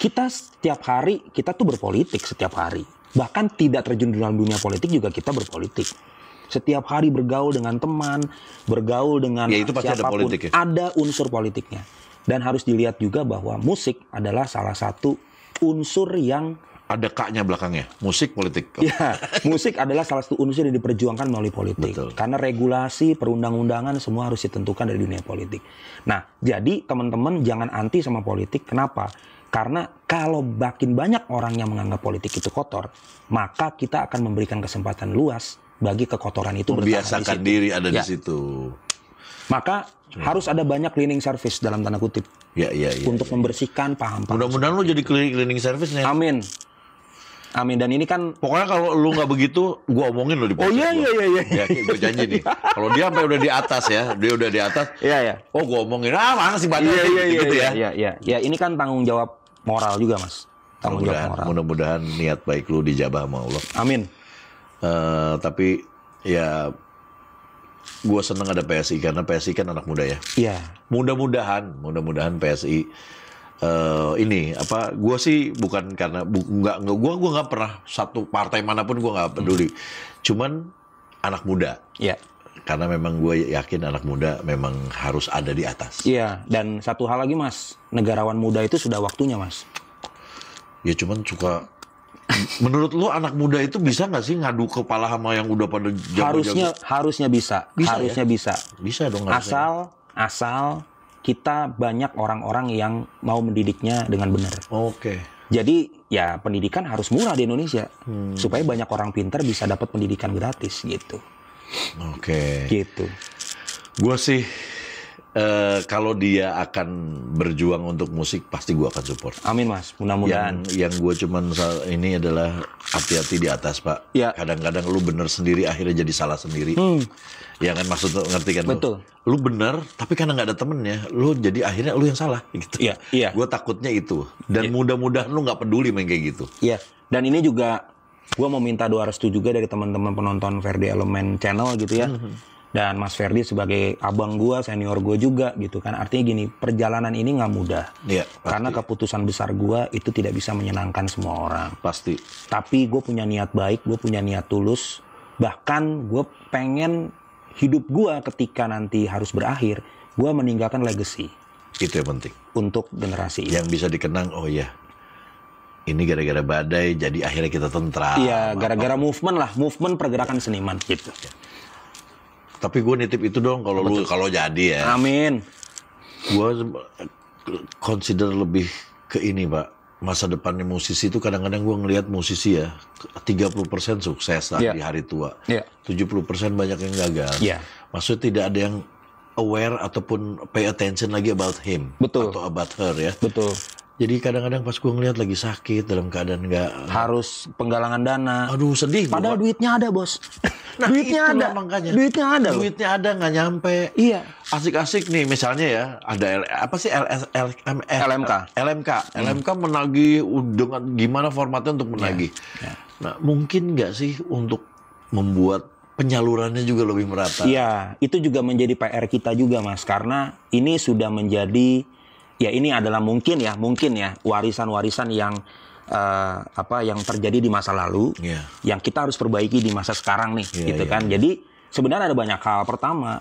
kita setiap hari kita tuh berpolitik setiap hari bahkan tidak terjun dalam dunia politik juga kita berpolitik setiap hari bergaul dengan teman, bergaul dengan ya, itu pasti siapapun, ada, politik, ya? ada unsur politiknya. Dan harus dilihat juga bahwa musik adalah salah satu unsur yang ada kaknya belakangnya, musik politik. Ya, musik adalah salah satu unsur yang diperjuangkan melalui politik. Betul. Karena regulasi, perundang-undangan semua harus ditentukan dari dunia politik. Nah, jadi teman-teman jangan anti sama politik. Kenapa? Karena kalau makin banyak orang yang menganggap politik itu kotor, maka kita akan memberikan kesempatan luas bagi kekotoran itu Membiasakan di diri ada ya. di situ. Maka Cuma. harus ada banyak cleaning service dalam tanda kutip. Ya, ya, ya. Untuk ya. ya. membersihkan paham-paham. Mudah-mudahan lo jadi cleaning service nih. Amin. Amin. Dan ini kan pokoknya kalau lu nggak begitu, gua omongin lo di podcast. Oh iya iya iya iya. Ya, gue janji nih. Kalau dia sampai udah di atas ya, dia udah di atas. Iya iya. Oh gua omongin. Ah mana sih banyak iya, iya, iya, gitu iya, ya. Iya iya. Ya ini kan tanggung jawab moral juga mas. Tanggung mudah jawab moral. Mudah-mudahan niat baik lu dijabah sama Allah. Amin. Uh, tapi ya gue seneng ada PSI karena PSI kan anak muda ya. Iya. Mudah-mudahan, mudah-mudahan PSI uh, ini apa gue sih bukan karena bu, nggak gue gue nggak pernah satu partai manapun gue nggak peduli hmm. cuman anak muda ya yeah. karena memang gue yakin anak muda memang harus ada di atas iya yeah. dan satu hal lagi mas negarawan muda itu sudah waktunya mas ya cuman suka menurut lo anak muda itu bisa nggak sih ngadu kepala sama yang udah pada jago-jago? harusnya harusnya bisa, bisa ya? harusnya ya? bisa bisa dong asal harusnya. asal kita banyak orang-orang yang mau mendidiknya dengan benar. Oke. Jadi ya pendidikan harus murah di Indonesia hmm. supaya banyak orang pintar bisa dapat pendidikan gratis gitu. Oke. Gitu. Gue sih Uh, kalau dia akan berjuang untuk musik pasti gue akan support. Amin mas, mudah-mudahan. Yang, yang gue cuman ini adalah hati-hati di atas pak. Ya. Kadang-kadang lu bener sendiri akhirnya jadi salah sendiri. Hmm ya kan maksud ngerti kan betul lu, lu bener tapi karena nggak ada temennya lu jadi akhirnya lu yang salah gitu iya iya gue takutnya itu dan ya. mudah-mudahan lu nggak peduli main kayak gitu iya dan ini juga gue mau minta doa restu juga dari teman-teman penonton Verdi Element Channel gitu ya mm-hmm. dan Mas Verdi sebagai abang gue senior gue juga gitu kan artinya gini perjalanan ini nggak mudah iya, karena keputusan besar gue itu tidak bisa menyenangkan semua orang pasti tapi gue punya niat baik gue punya niat tulus bahkan gue pengen hidup gue ketika nanti harus berakhir, gue meninggalkan legacy. Itu yang penting. Untuk generasi ini. Yang bisa dikenang, oh iya. ini gara-gara badai jadi akhirnya kita tentram. Iya, gara-gara movement lah, movement pergerakan seniman gitu. Tapi gue nitip itu dong kalau lu kalau jadi ya. Amin. Gue consider lebih ke ini pak, masa depannya musisi itu kadang-kadang gue ngelihat musisi ya 30% sukses lah yeah. di hari tua. Yeah. 70% banyak yang gagal. Yeah. Maksudnya tidak ada yang aware ataupun pay attention lagi about him Betul. atau about her ya. Betul. Jadi kadang-kadang pas gue ngeliat lagi sakit dalam keadaan nggak eh, harus penggalangan dana. Aduh sedih. Padahal gua. duitnya ada bos. nah, duitnya ada. Makanya. Duitnya ada. Duitnya ada nggak nyampe. Iya. Asik-asik nih misalnya ya ada L, apa sih L L, M, L, LMK. LMK. Hmm. LMK menagih dengan gimana formatnya untuk iya, menagih. Yeah. Yeah. Nah mungkin nggak sih untuk membuat penyalurannya juga lebih merata. Iya, itu juga menjadi PR kita juga, Mas, karena ini sudah menjadi ya ini adalah mungkin ya mungkin ya warisan-warisan yang uh, apa yang terjadi di masa lalu yeah. yang kita harus perbaiki di masa sekarang nih yeah, gitu yeah. kan jadi sebenarnya ada banyak hal pertama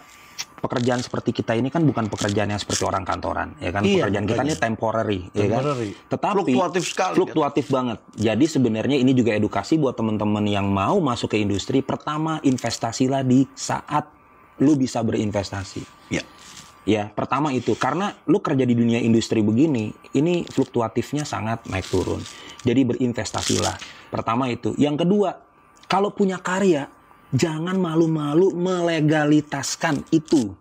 pekerjaan seperti kita ini kan bukan pekerjaan yang seperti orang kantoran ya kan iya, pekerjaan kita ini temporary, temporary. ya kan tetapi fluktuatif sekali fluktuatif kan? banget jadi sebenarnya ini juga edukasi buat teman-teman yang mau masuk ke industri pertama investasilah di saat lu bisa berinvestasi ya Ya, pertama itu karena lu kerja di dunia industri begini, ini fluktuatifnya sangat naik turun. Jadi berinvestasilah. Pertama itu. Yang kedua, kalau punya karya, jangan malu-malu melegalitaskan itu.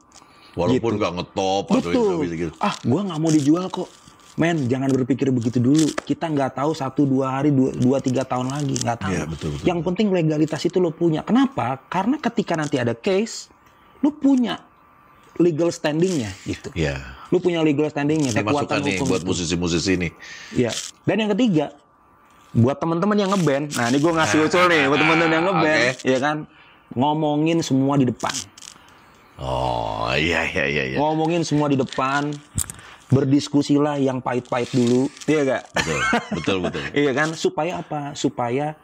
Walaupun gitu. nggak gitu. ngetop atau Gitu, Ah, gua nggak mau dijual kok. Men, jangan berpikir begitu dulu. Kita nggak tahu satu dua hari dua, dua tiga tahun lagi nggak tahu. Ya, betul, betul, Yang penting legalitas itu lo punya. Kenapa? Karena ketika nanti ada case, lo punya legal standingnya gitu. Iya. Yeah. Lu punya legal standingnya, kekuatan nih hukum buat gitu. musisi-musisi ini. Iya. Dan yang ketiga, buat teman-teman yang ngeband, nah ini gue ngasih ah. usul nih buat teman-teman yang ngeband, okay. ya kan ngomongin semua di depan. Oh iya iya iya. iya. Ngomongin semua di depan, berdiskusilah yang pahit-pahit dulu, iya gak? Betul betul betul. iya kan, supaya apa? Supaya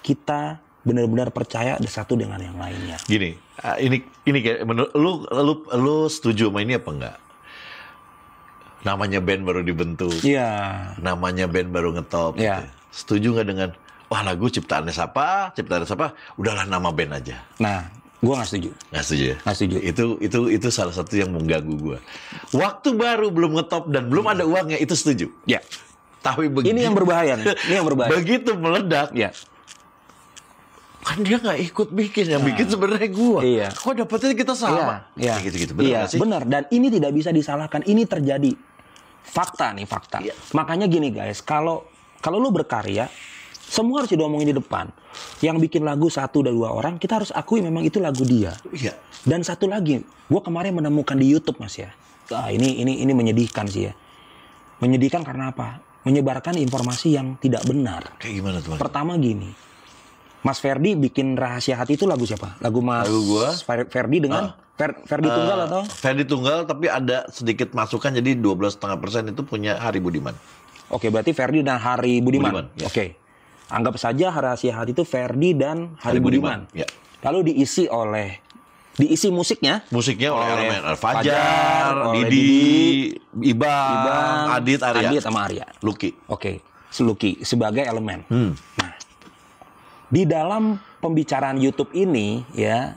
kita benar-benar percaya ada satu dengan yang lainnya. Gini, Ah, ini ini kayak menurut lu lu lu setuju sama ini apa enggak? Namanya band baru dibentuk. Iya. Yeah. Namanya band baru ngetop. Yeah. Gitu. Setuju nggak dengan wah lagu ciptaannya siapa, ciptaannya siapa, udahlah nama band aja. Nah, gua nggak setuju. Nggak setuju ya? Nggak setuju. Itu itu itu salah satu yang mengganggu gua. Waktu baru belum ngetop dan belum hmm. ada uangnya itu setuju. Ya. Tapi begini. Ini yang berbahaya Ini yang berbahaya. begitu meledak. Ya kan dia nggak ikut bikin yang bikin nah. sebenarnya gua iya. kok dapetnya kita sama iya, iya. begitu. Ya, gitu gitu benar iya, sih benar dan ini tidak bisa disalahkan ini terjadi fakta nih fakta iya. makanya gini guys kalau kalau lu berkarya semua harus diomongin di depan. Yang bikin lagu satu dan dua orang, kita harus akui memang itu lagu dia. Iya. Dan satu lagi, gue kemarin menemukan di YouTube mas ya. Ah, ini ini ini menyedihkan sih ya. Menyedihkan karena apa? Menyebarkan informasi yang tidak benar. Kayak gimana tuh? Pertama gini, Mas Ferdi bikin rahasia hati itu lagu siapa? Lagu Mas lagu gua. Ferdi dengan uh, Fer, Ferdi uh, Tunggal atau? Ferdi Tunggal tapi ada sedikit masukan jadi 12,5% itu punya Hari Budiman. Oke, okay, berarti Ferdi dan Hari Budiman. Budiman yes. Oke. Okay. Anggap saja rahasia hati itu Ferdi dan Hari, Hari Budiman. Budiman. Ya. Lalu diisi oleh diisi musiknya musiknya oleh, oleh elemen Fajar, Fajar oleh Didi, Didi Ibang, Ibang, Adit, Arya. Adit sama Arya. Lucky. Oke. Okay. Seluki sebagai elemen. Hmm di dalam pembicaraan YouTube ini ya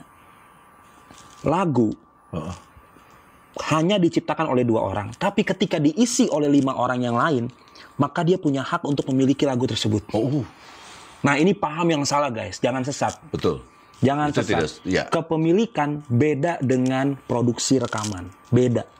lagu uh. hanya diciptakan oleh dua orang, tapi ketika diisi oleh lima orang yang lain, maka dia punya hak untuk memiliki lagu tersebut. Oh. Uh. Nah ini paham yang salah guys, jangan sesat. Betul. Jangan betul, sesat. Tidak, ya. Kepemilikan beda dengan produksi rekaman, beda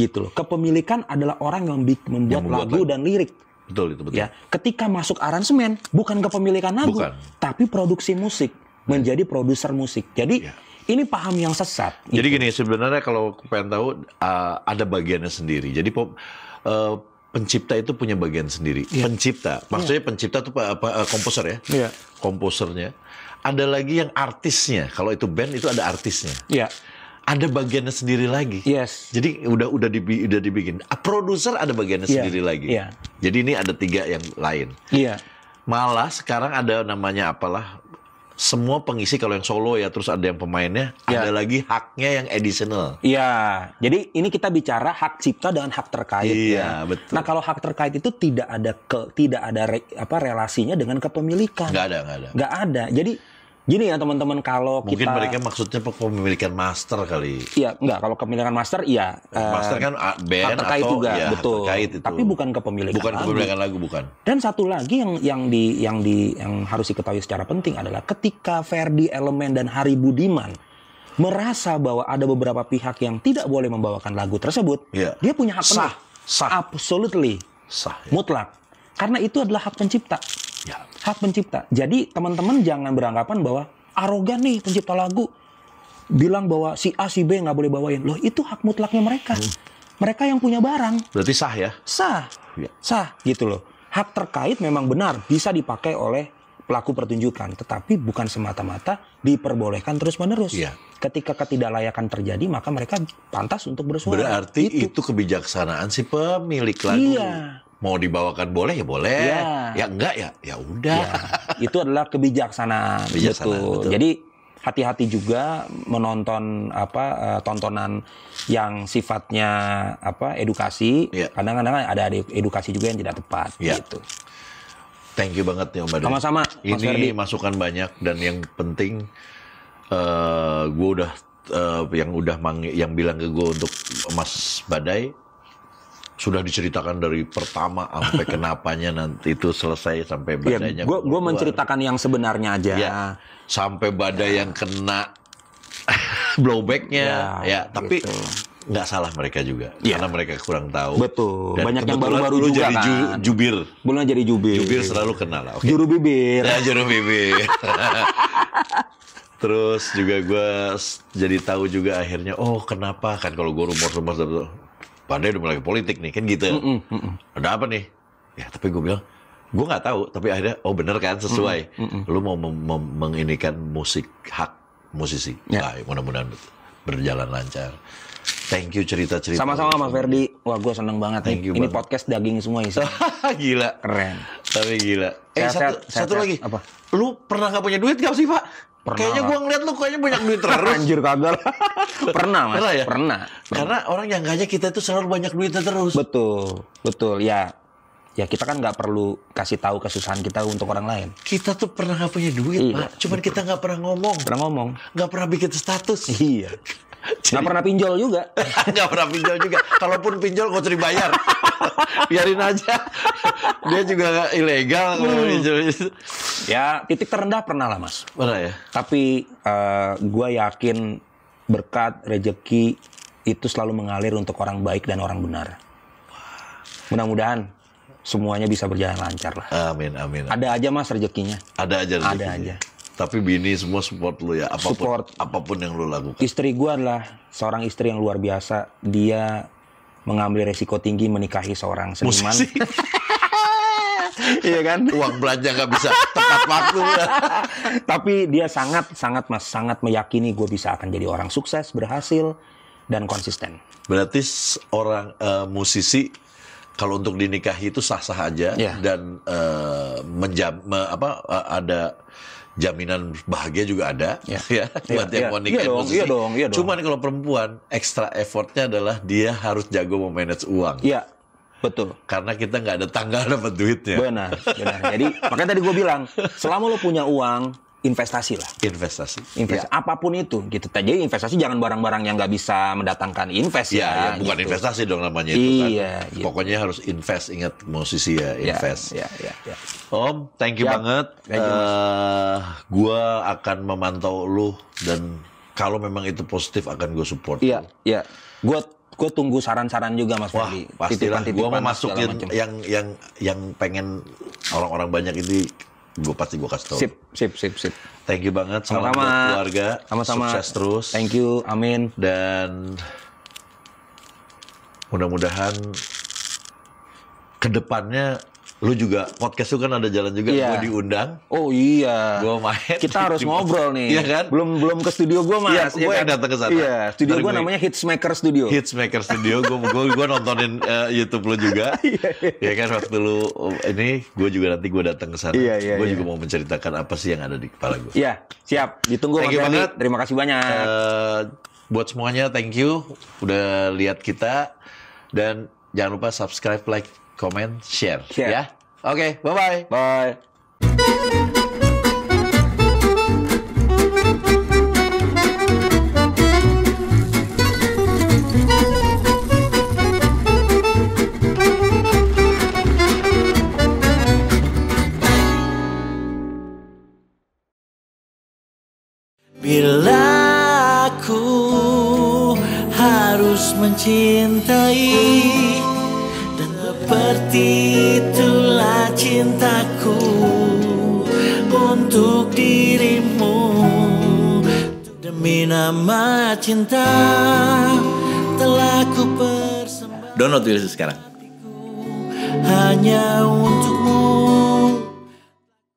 gitu loh. Kepemilikan adalah orang yang membuat, yang membuat lagu dan lirik Betul itu betul. Ya, ketika masuk aransemen bukan kepemilikan lagu, bukan. tapi produksi musik menjadi produser musik. Jadi ya. ini paham yang sesat. Jadi gitu. gini sebenarnya kalau pengen tahu uh, ada bagiannya sendiri. Jadi uh, pencipta itu punya bagian sendiri. Ya. Pencipta, ya. maksudnya ya. pencipta itu apa, uh, komposer ya? ya? Komposernya. Ada lagi yang artisnya. Kalau itu band itu ada artisnya. Iya ada bagiannya sendiri lagi. Yes. Jadi udah udah di, udah dibikin. Produser ada bagiannya yeah. sendiri lagi. Yeah. Jadi ini ada tiga yang lain. Iya. Yeah. Malah sekarang ada namanya apalah semua pengisi kalau yang solo ya terus ada yang pemainnya ya. ada lagi haknya yang additional. Iya. Jadi ini kita bicara hak cipta dan hak terkait. Iya, ya. betul. Nah, kalau hak terkait itu tidak ada ke tidak ada re, apa relasinya dengan kepemilikan. Gak ada, gak ada. Gak ada. Jadi Gini ya teman-teman kalau Mungkin kita Mungkin mereka maksudnya kepemilikan master kali. Iya, enggak kalau kepemilikan master iya. Master eh, kan band terkait atau juga, ya, betul. Terkait itu. Tapi bukan kepemilikan Bukan lagu. kepemilikan lagu bukan. Dan satu lagi yang yang di yang di yang harus diketahui secara penting adalah ketika Ferdi Elemen dan Hari Budiman merasa bahwa ada beberapa pihak yang tidak boleh membawakan lagu tersebut, ya. dia punya hak sah, sah, absolutely, sah, ya. mutlak. Karena itu adalah hak pencipta. Ya. Hak pencipta. Jadi teman-teman jangan beranggapan bahwa arogan nih pencipta lagu bilang bahwa si A si B nggak boleh bawain. Loh itu hak mutlaknya mereka. Hmm. Mereka yang punya barang. Berarti sah ya? Sah. Ya. Sah gitu loh. Hak terkait memang benar bisa dipakai oleh pelaku pertunjukan, tetapi bukan semata-mata diperbolehkan terus-menerus. Ya. Ketika ketidaklayakan terjadi, maka mereka pantas untuk bersuara. Berarti itu, itu kebijaksanaan si pemilik lagu. Iya, mau dibawakan boleh ya boleh ya, ya enggak ya ya udah ya. itu adalah kebijaksanaan, kebijaksanaan betul. betul jadi hati-hati juga menonton apa eh, tontonan yang sifatnya apa edukasi iya. kadang-kadang ada edukasi juga yang tidak tepat ya. gitu thank you banget nih ya, Om Badai. Sama-sama. Ini Mas masukan banyak dan yang penting uh, eh, gue udah uh, yang udah mang yang bilang ke gue untuk Mas Badai sudah diceritakan dari pertama sampai kenapanya nanti itu selesai sampai iya, badainya. Ya, gue menceritakan yang sebenarnya aja. Ya, sampai badai ya. yang kena blowbacknya ya, ya tapi gitu. nggak salah mereka juga ya. karena mereka kurang tahu betul Dan banyak yang baru-baru juga jadi kan. jubir belum jadi jubir jubir selalu kenal lah okay. juru bibir ya juru bibir terus juga gue jadi tahu juga akhirnya oh kenapa kan kalau gue rumor-rumor Pandai udah mulai politik nih kan gitu. Mm -mm, Ada apa nih? Ya tapi gue bilang gue nggak tahu tapi akhirnya oh bener kan sesuai. Mm -mm, mm -mm. Lu mau menginikan musik hak musisi. Yeah. Nah, mudah-mudahan berjalan lancar. Thank you cerita-cerita. Sama-sama Mas Ferdi. Wah, gue seneng banget. Thank nih. you Ini banget. podcast daging semua isi. gila. Keren. Tapi gila. Eh, satu, sehat, satu sehat, lagi. Apa? Lu pernah nggak punya duit gak sih, Pak? Pernah kayaknya gue ngeliat lu kayaknya banyak duit terus. Anjir kagak pernah mas, pernah, ya? pernah. Karena orang yang kaya kita itu selalu banyak duit terus. Betul, betul ya. Ya kita kan nggak perlu kasih tahu kesusahan kita untuk orang lain. Kita tuh pernah nggak punya duit iya, pak, cuman kita nggak pernah ngomong. Pernah ngomong. Nggak pernah bikin status. Iya. Gak pernah pinjol juga. gak pernah pinjol juga. Kalaupun pinjol kau curi bayar. Biarin aja. Dia juga ilegal hmm. kalau pinjol. Ya, titik terendah pernah lah, Mas. Pernah ya. Tapi uh, eh, gue yakin berkat, rejeki itu selalu mengalir untuk orang baik dan orang benar. Mudah-mudahan semuanya bisa berjalan lancar lah. Amin, amin. amin. Ada aja Mas rezekinya. Ada aja rezekinya. Ada aja. Tapi bini semua support lu ya, apapun support. apapun yang lu lakukan. Istri gue adalah seorang istri yang luar biasa. Dia mengambil resiko tinggi menikahi seorang seniman. iya kan? Uang belanja nggak bisa tepat waktu. Ya. Tapi dia sangat, sangat mas, sangat meyakini gue bisa akan jadi orang sukses, berhasil, dan konsisten. Berarti orang uh, musisi kalau untuk dinikahi itu sah-sah aja yeah. dan uh, menjam, me, apa uh, ada jaminan bahagia juga ada ya, ya, ya buat ya, yang ya. mau nikah iya posisi. Iya dong, iya dong. kalau perempuan ekstra effortnya adalah dia harus jago memanage uang. Iya. Betul. Karena kita nggak ada tanggal dapat duitnya. Benar, benar. Jadi makanya tadi gue bilang, selama lo punya uang, investasi lah. Investasi. Investasi. Ya. Apapun itu gitu. Jadi ya, investasi jangan barang-barang yang nggak bisa mendatangkan invest iya, ya. ya, bukan gitu. investasi dong namanya itu kan. iya, kan. Gitu. Pokoknya harus invest ingat musisi ya iya, invest. Ya, ya, ya, ya. Om, thank you ya. banget. Thank you, uh, gua akan memantau lu dan kalau memang itu positif akan gue support. Iya, iya. Gue gue tunggu saran-saran juga mas Wah, Fadi. Pastilah. Gue mau masukin yang yang yang pengen orang-orang banyak ini gue pasti gue kasih tau. Sip, sip, sip, sip. Thank you banget. Salam Sama-sama. buat keluarga. Sama-sama. Sukses terus. Thank you. Amin. Dan mudah-mudahan kedepannya lu juga podcast lu kan ada jalan juga yeah. gue diundang oh iya gue main kita harus ngobrol nih iya kan belum belum ke studio gue mas iya, gue iya yang kan? datang ke sana iya studio gue namanya Hitsmaker Studio Hitsmaker Studio gue gue gue nontonin uh, YouTube lu juga ya kan waktu lu oh, ini gue juga nanti gue datang ke sana iya, iya, gue iya. juga mau menceritakan apa sih yang ada di kepala gue iya siap ditunggu Thank Mas terima kasih banyak uh, buat semuanya thank you udah lihat kita dan jangan lupa subscribe like comment, share, share. ya. Oke, okay, bye-bye. Bye. Bila aku harus mencintai seperti itulah cintaku untuk dirimu Demi nama cinta telah ku persembahkan Download Wilson sekarang Hanya untukmu